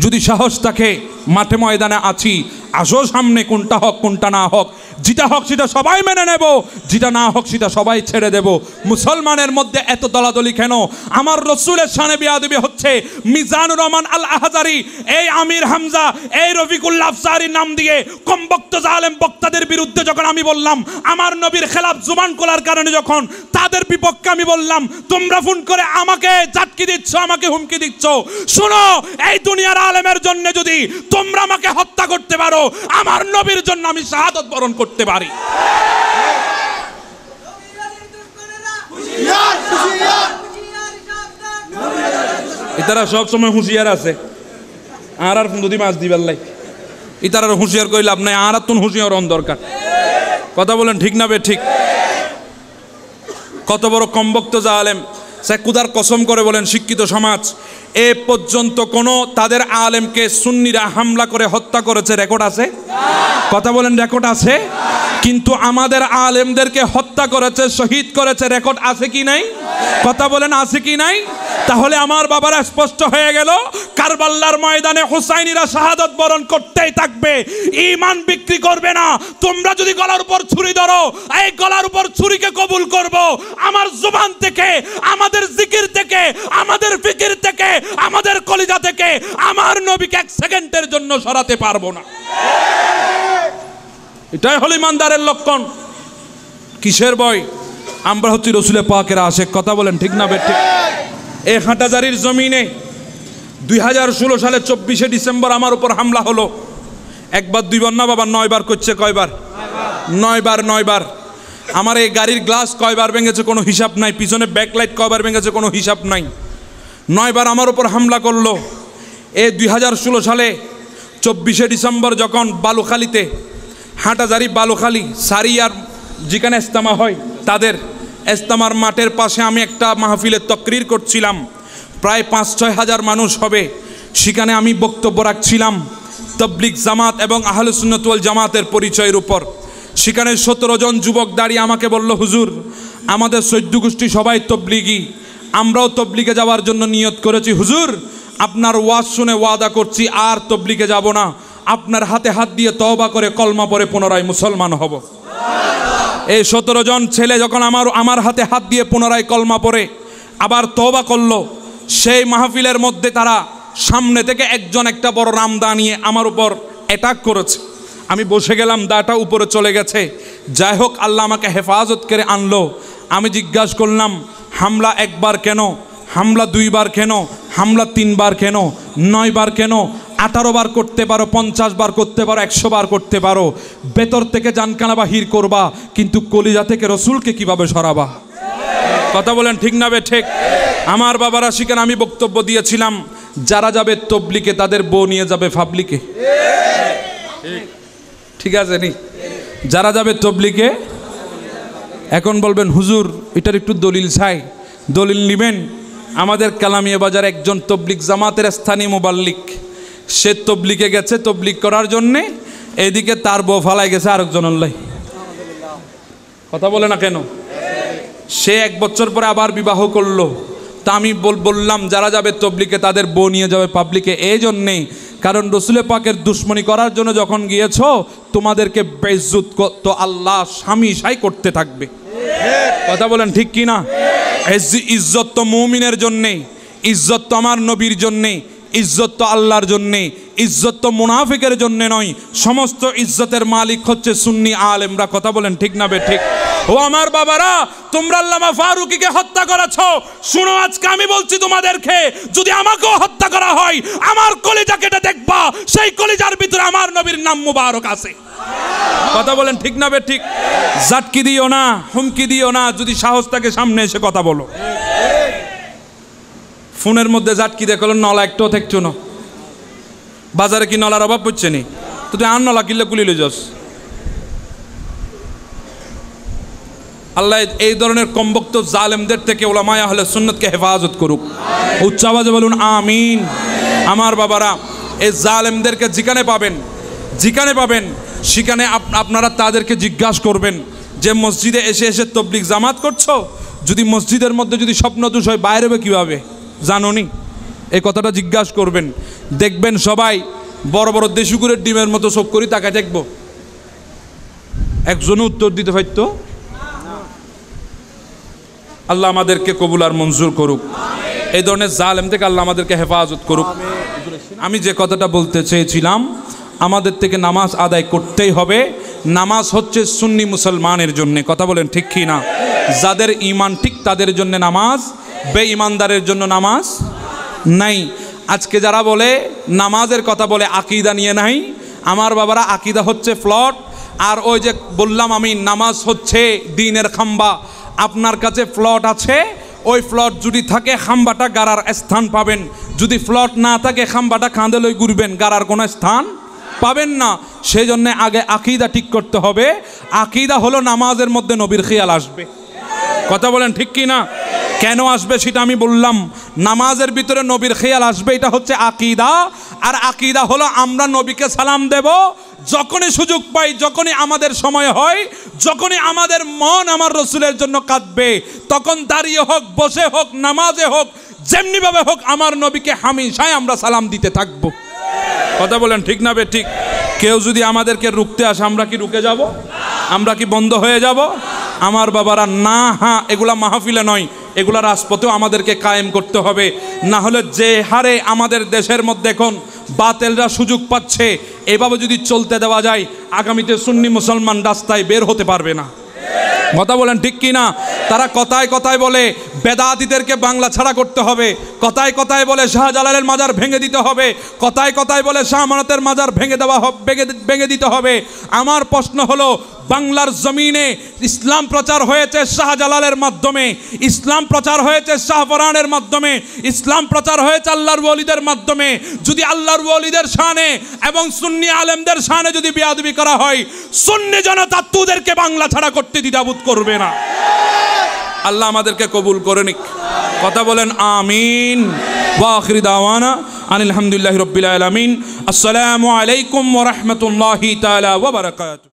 যদি সাহস থাকে মাঠে ময়দানে আছি আসো সামনে কোনটা হক কোনটা না হক যেটা হক সেটা সবাই মেনে নেব যেটা না হক সেটা সবাই ছেড়ে দেব মুসলমানের মধ্যে এত দলাদলি কেন আমার রসুলের সানে বিয়াদবি হচ্ছে মিজান রহমান আল আহাজারি এই আমির হামজা এই রফিকুল্লা আফসারির নাম দিয়ে কমবক্ত জালেম বক্তাদের বিরুদ্ধে যখন আমি বললাম আমার নবীর খেলাফ জুবান কোলার কারণে যখন তাদের বিপক্ষে আমি বললাম তোমরা ফোন করে আমাকে চাটকি দিচ্ছ আমাকে হুমকি দিচ্ছ শোনো এই দুনিয়ার আলেমের জন্য যদি তোমরা আমাকে হত্যা করতে পারো আমার নবীর জন্য আমি শাহাদত বরণ করতে পারি ইতারা সবসময় হুঁশিয়ার আছে আর আর দুদি মাছ দিবার লাই ইতারার হুঁশিয়ার কই লাভ নাই আর আর তুন হুঁশিয়ার অন দরকার কথা বলেন ঠিক না বে ঠিক কত বড় কমবক্ত জালেম আলেম সে কুদার কসম করে বলেন শিক্ষিত সমাজ এ পর্যন্ত কোনো তাদের আলেমকে সুন্নিরা হামলা করে হত্যা করেছে রেকর্ড আছে কথা বলেন রেকর্ড আছে কিন্তু আমাদের আলেমদেরকে হত্যা করেছে শহীদ করেছে রেকর্ড আছে কি নাই কথা বলেন আছে কি নাই তাহলে আমার বাবারা স্পষ্ট হয়ে গেল কারবাল্লার ময়দানে হুসাইনিরা শাহাদত বরণ করতেই থাকবে ইমান বিক্রি করবে না তোমরা যদি গলার উপর ছুরি ধরো এই গলার উপর ছুরিকে কবুল করব আমার জুবান থেকে আমাদের জিকির থেকে আমাদের ফিকির থেকে আমাদের কলিজা থেকে আমার নবীকে এক সেকেন্ডের জন্য সরাতে পারবো না এটাই হল ইমানদারের লক্ষণ কিসের বই আমরা হচ্ছি রসুলে পাকেরা আসে কথা বলেন ঠিক না বেঠিক এ হাটাজারির হাঁটাজারির জমিনে দুই হাজার ষোলো সালে চব্বিশে ডিসেম্বর আমার উপর হামলা হলো একবার দুইবার না বাবা নয়বার করছে কয়বার নয়বার নয়বার আমার এই গাড়ির গ্লাস কয়বার ভেঙেছে কোনো হিসাব নাই পিছনে ব্যাকলাইট কয়বার ভেঙেছে কোনো হিসাব নাই নয়বার আমার ওপর হামলা করলো এ দুই সালে চব্বিশে ডিসেম্বর যখন বালুখালিতে হাঁটাজারি বালুখালি সারিয়ার যেখানে ইস্তামা হয় তাদের ইস্তামার মাঠের পাশে আমি একটা মাহফিলে তকরির করছিলাম প্রায় পাঁচ ছয় হাজার মানুষ হবে সেখানে আমি বক্তব্য রাখছিলাম তবলিক জামাত এবং আহলুসুন্নতুয়াল জামাতের পরিচয়ের উপর সেখানে সতেরো জন যুবক দাঁড়িয়ে আমাকে বলল হুজুর আমাদের সৈদ্য গোষ্ঠী সবাই তবলিগি আমরাও তবলিকে যাওয়ার জন্য নিয়ত করেছি হুজুর আপনার ওয়াজ শুনে ওয়াদা করছি আর তবলিকে যাব না আপনার হাতে হাত দিয়ে তওবা করে কলমা পরে পুনরায় মুসলমান হব এই সতেরো জন ছেলে যখন আমার আমার হাতে হাত দিয়ে পুনরায় কলমা পরে আবার তওবা করল সেই মাহফিলের মধ্যে তারা সামনে থেকে একজন একটা বড় রামদা নিয়ে আমার উপর অ্যাটাক করেছে আমি বসে গেলাম দাটা উপরে চলে গেছে যাই হোক আল্লাহ আমাকে হেফাজত করে আনলো আমি জিজ্ঞাসা করলাম হামলা একবার কেন হামলা দুইবার কেন হামলা তিনবার কেন নয়বার কেন আঠারো বার করতে পারো পঞ্চাশ বার করতে পারো একশো বার করতে পারো ভেতর থেকে জানকানা বাহির করবা কিন্তু কলিজা থেকে রসুলকে কিভাবে সরাবা কথা বলেন ঠিক না বে ঠিক আমার বাবারা শিখেন আমি বক্তব্য দিয়েছিলাম যারা যাবে তবলিকে তাদের বউ নিয়ে যাবে ফাবলিকে ঠিক আছে নি যারা যাবে তবলিকে এখন বলবেন হুজুর এটার একটু দলিল চাই দলিল নিবেন আমাদের কালামিয়া বাজার একজন তবলিক জামাতের স্থানীয় মোবাল্লিক সে তবলিকে গেছে তবলিক করার জন্যে এদিকে তার বউ ফালাই গেছে আরেকজন কথা বলে না কেন সে এক বছর পরে আবার বিবাহ করলো তা আমি বললাম যারা যাবে তবলিকে তাদের বউ নিয়ে যাবে পাবলিকে এই জন্যেই কারণ রসুলে পাকের দুশ্মনী করার জন্য যখন গিয়েছ তোমাদেরকে বেজুত তো আল্লাহ স্বামী সাই করতে থাকবে কথা বলেন ঠিক কি না ইজ্জত তো মৌমিনের জন্যে ইজ্জত তো আমার নবীর জন্যেই ইজ্জত তো আল্লাহর জন্যে ইজ্জত তো মুনাফিকের জন্যে নয় সমস্ত ইজ্জতের মালিক হচ্ছে সুন্নি আলেমরা কথা বলেন ঠিক না বে ঠিক ও আমার বাবারা তোমরা আল্লামা ফারুকিকে হত্যা করেছ শুনো আজকে আমি বলছি তোমাদেরকে যদি আমাকেও হত্যা করা হয় আমার কলিজা কেটে দেখবা সেই কলিজার ভিতরে আমার নবীর নাম মুবারক আছে কথা বলেন ঠিক না বে ঠিক জাটকি দিও না হুমকি দিও না যদি সাহস থাকে সামনে এসে কথা বলো ফোনের মধ্যে জাটকি দেখলো নলা একটাও থাকছো না বাজারে কি নলার অভাব পড়ছে নি তো তুই আর নলা কিনলে কুলিল যস আল্লাহ এই ধরনের কমবক্ত জালেমদের থেকে ওলামায়া হলে সুন্নতকে হেফাজত করুক উচ্চাবাজে বলুন আমিন আমার বাবারা এই জালেমদেরকে যেখানে পাবেন যেখানে পাবেন সেখানে আপনারা তাদেরকে জিজ্ঞাসা করবেন যে মসজিদে এসে এসে তবলিক জামাত করছো যদি মসজিদের মধ্যে যদি স্বপ্ন দুষ হয় বাইরে হবে কীভাবে জাননি এই কথাটা জিজ্ঞাসা করবেন দেখবেন সবাই বড় বড় দেশুকুরের ডিমের মতো চোখ করি তাকে দেখব একজনও উত্তর দিতে পারতো আল্লাহ আমাদেরকে কবুল আর মঞ্জুর করুক এই ধরনের জালেম থেকে আল্লাহ আমাদেরকে হেফাজত করুক আমি যে কথাটা বলতে চেয়েছিলাম আমাদের থেকে নামাজ আদায় করতেই হবে নামাজ হচ্ছে সুন্নি মুসলমানের জন্য কথা বলেন ঠিক কি না যাদের ইমান ঠিক তাদের জন্য নামাজ বেঈমানদারের জন্য নামাজ নাই আজকে যারা বলে নামাজের কথা বলে আকিদা নিয়ে নাই আমার বাবারা আকিদা হচ্ছে ফ্লট আর ওই যে বললাম আমি নামাজ হচ্ছে দিনের খাম্বা আপনার কাছে ফ্লট আছে ওই ফ্লট যদি থাকে খাম্বাটা গাড়ার স্থান পাবেন যদি ফ্লট না থাকে খাম্বাটা কাঁধে লই ঘুরবেন গাড়ার কোনো স্থান পাবেন না সেই জন্যে আগে আকিদা ঠিক করতে হবে আকিদা হলো নামাজের মধ্যে নবীর খেয়াল আসবে কথা বলেন ঠিক কি না কেন আসবে সেটা আমি বললাম নামাজের ভিতরে নবীর খেয়াল আসবে এটা হচ্ছে আকিদা আর আকিদা হলো আমরা নবীকে সালাম দেব যখনই সুযোগ পাই যখনই আমাদের সময় হয় যখনই আমাদের মন আমার রসুলের জন্য কাঁদবে তখন দাঁড়িয়ে হোক বসে হোক নামাজে হোক যেমনিভাবে হোক আমার নবীকে হামিশায় আমরা সালাম দিতে থাকবো কথা বলেন ঠিক না বে ঠিক কেউ যদি আমাদেরকে রুখতে আসে আমরা কি রুকে যাব আমরা কি বন্ধ হয়ে যাব আমার বাবারা না হা এগুলা মাহফিলে নয় এগুলা রাজপথেও আমাদেরকে কায়েম করতে হবে না হলে যে হারে আমাদের দেশের মধ্যে এখন বাতেলরা সুযোগ পাচ্ছে এভাবে যদি চলতে দেওয়া যায় আগামীতে সুন্নি মুসলমান রাস্তায় বের হতে পারবে না কথা বলেন ঠিক কি না তারা কথায় কথায় বলে বেদাতিদেরকে বাংলা ছাড়া করতে হবে কথায় কথায় বলে শাহজালালের মাজার ভেঙে দিতে হবে কথায় কথায় বলে শাহমানতের মাজার ভেঙে দেওয়া ভেঙে ভেঙে দিতে হবে আমার প্রশ্ন হলো বাংলার জমিনে ইসলাম প্রচার হয়েছে শাহজালালের মাধ্যমে ইসলাম প্রচার হয়েছে ফরানের মাধ্যমে ইসলাম প্রচার হয়েছে আল্লাহর ওলিদের মাধ্যমে যদি আল্লাহর ওলিদের শানে এবং সুন্নি আলেমদের শানে যদি বেয়াদবি করা হয় সুন্নি জনতা তুদেরকে বাংলা ছাড়া করতে দ্বিধাবোধ মত করবে না আল্লাহ আমাদেরকে কবুল করে নিক কথা বলেন আমিন ওয়াখির দাওয়ানা আনিল হামদুলিল্লাহ রবিল আলমিন আসসালামু আলাইকুম ওরহমতুল্লাহ তালা ওবরাকাত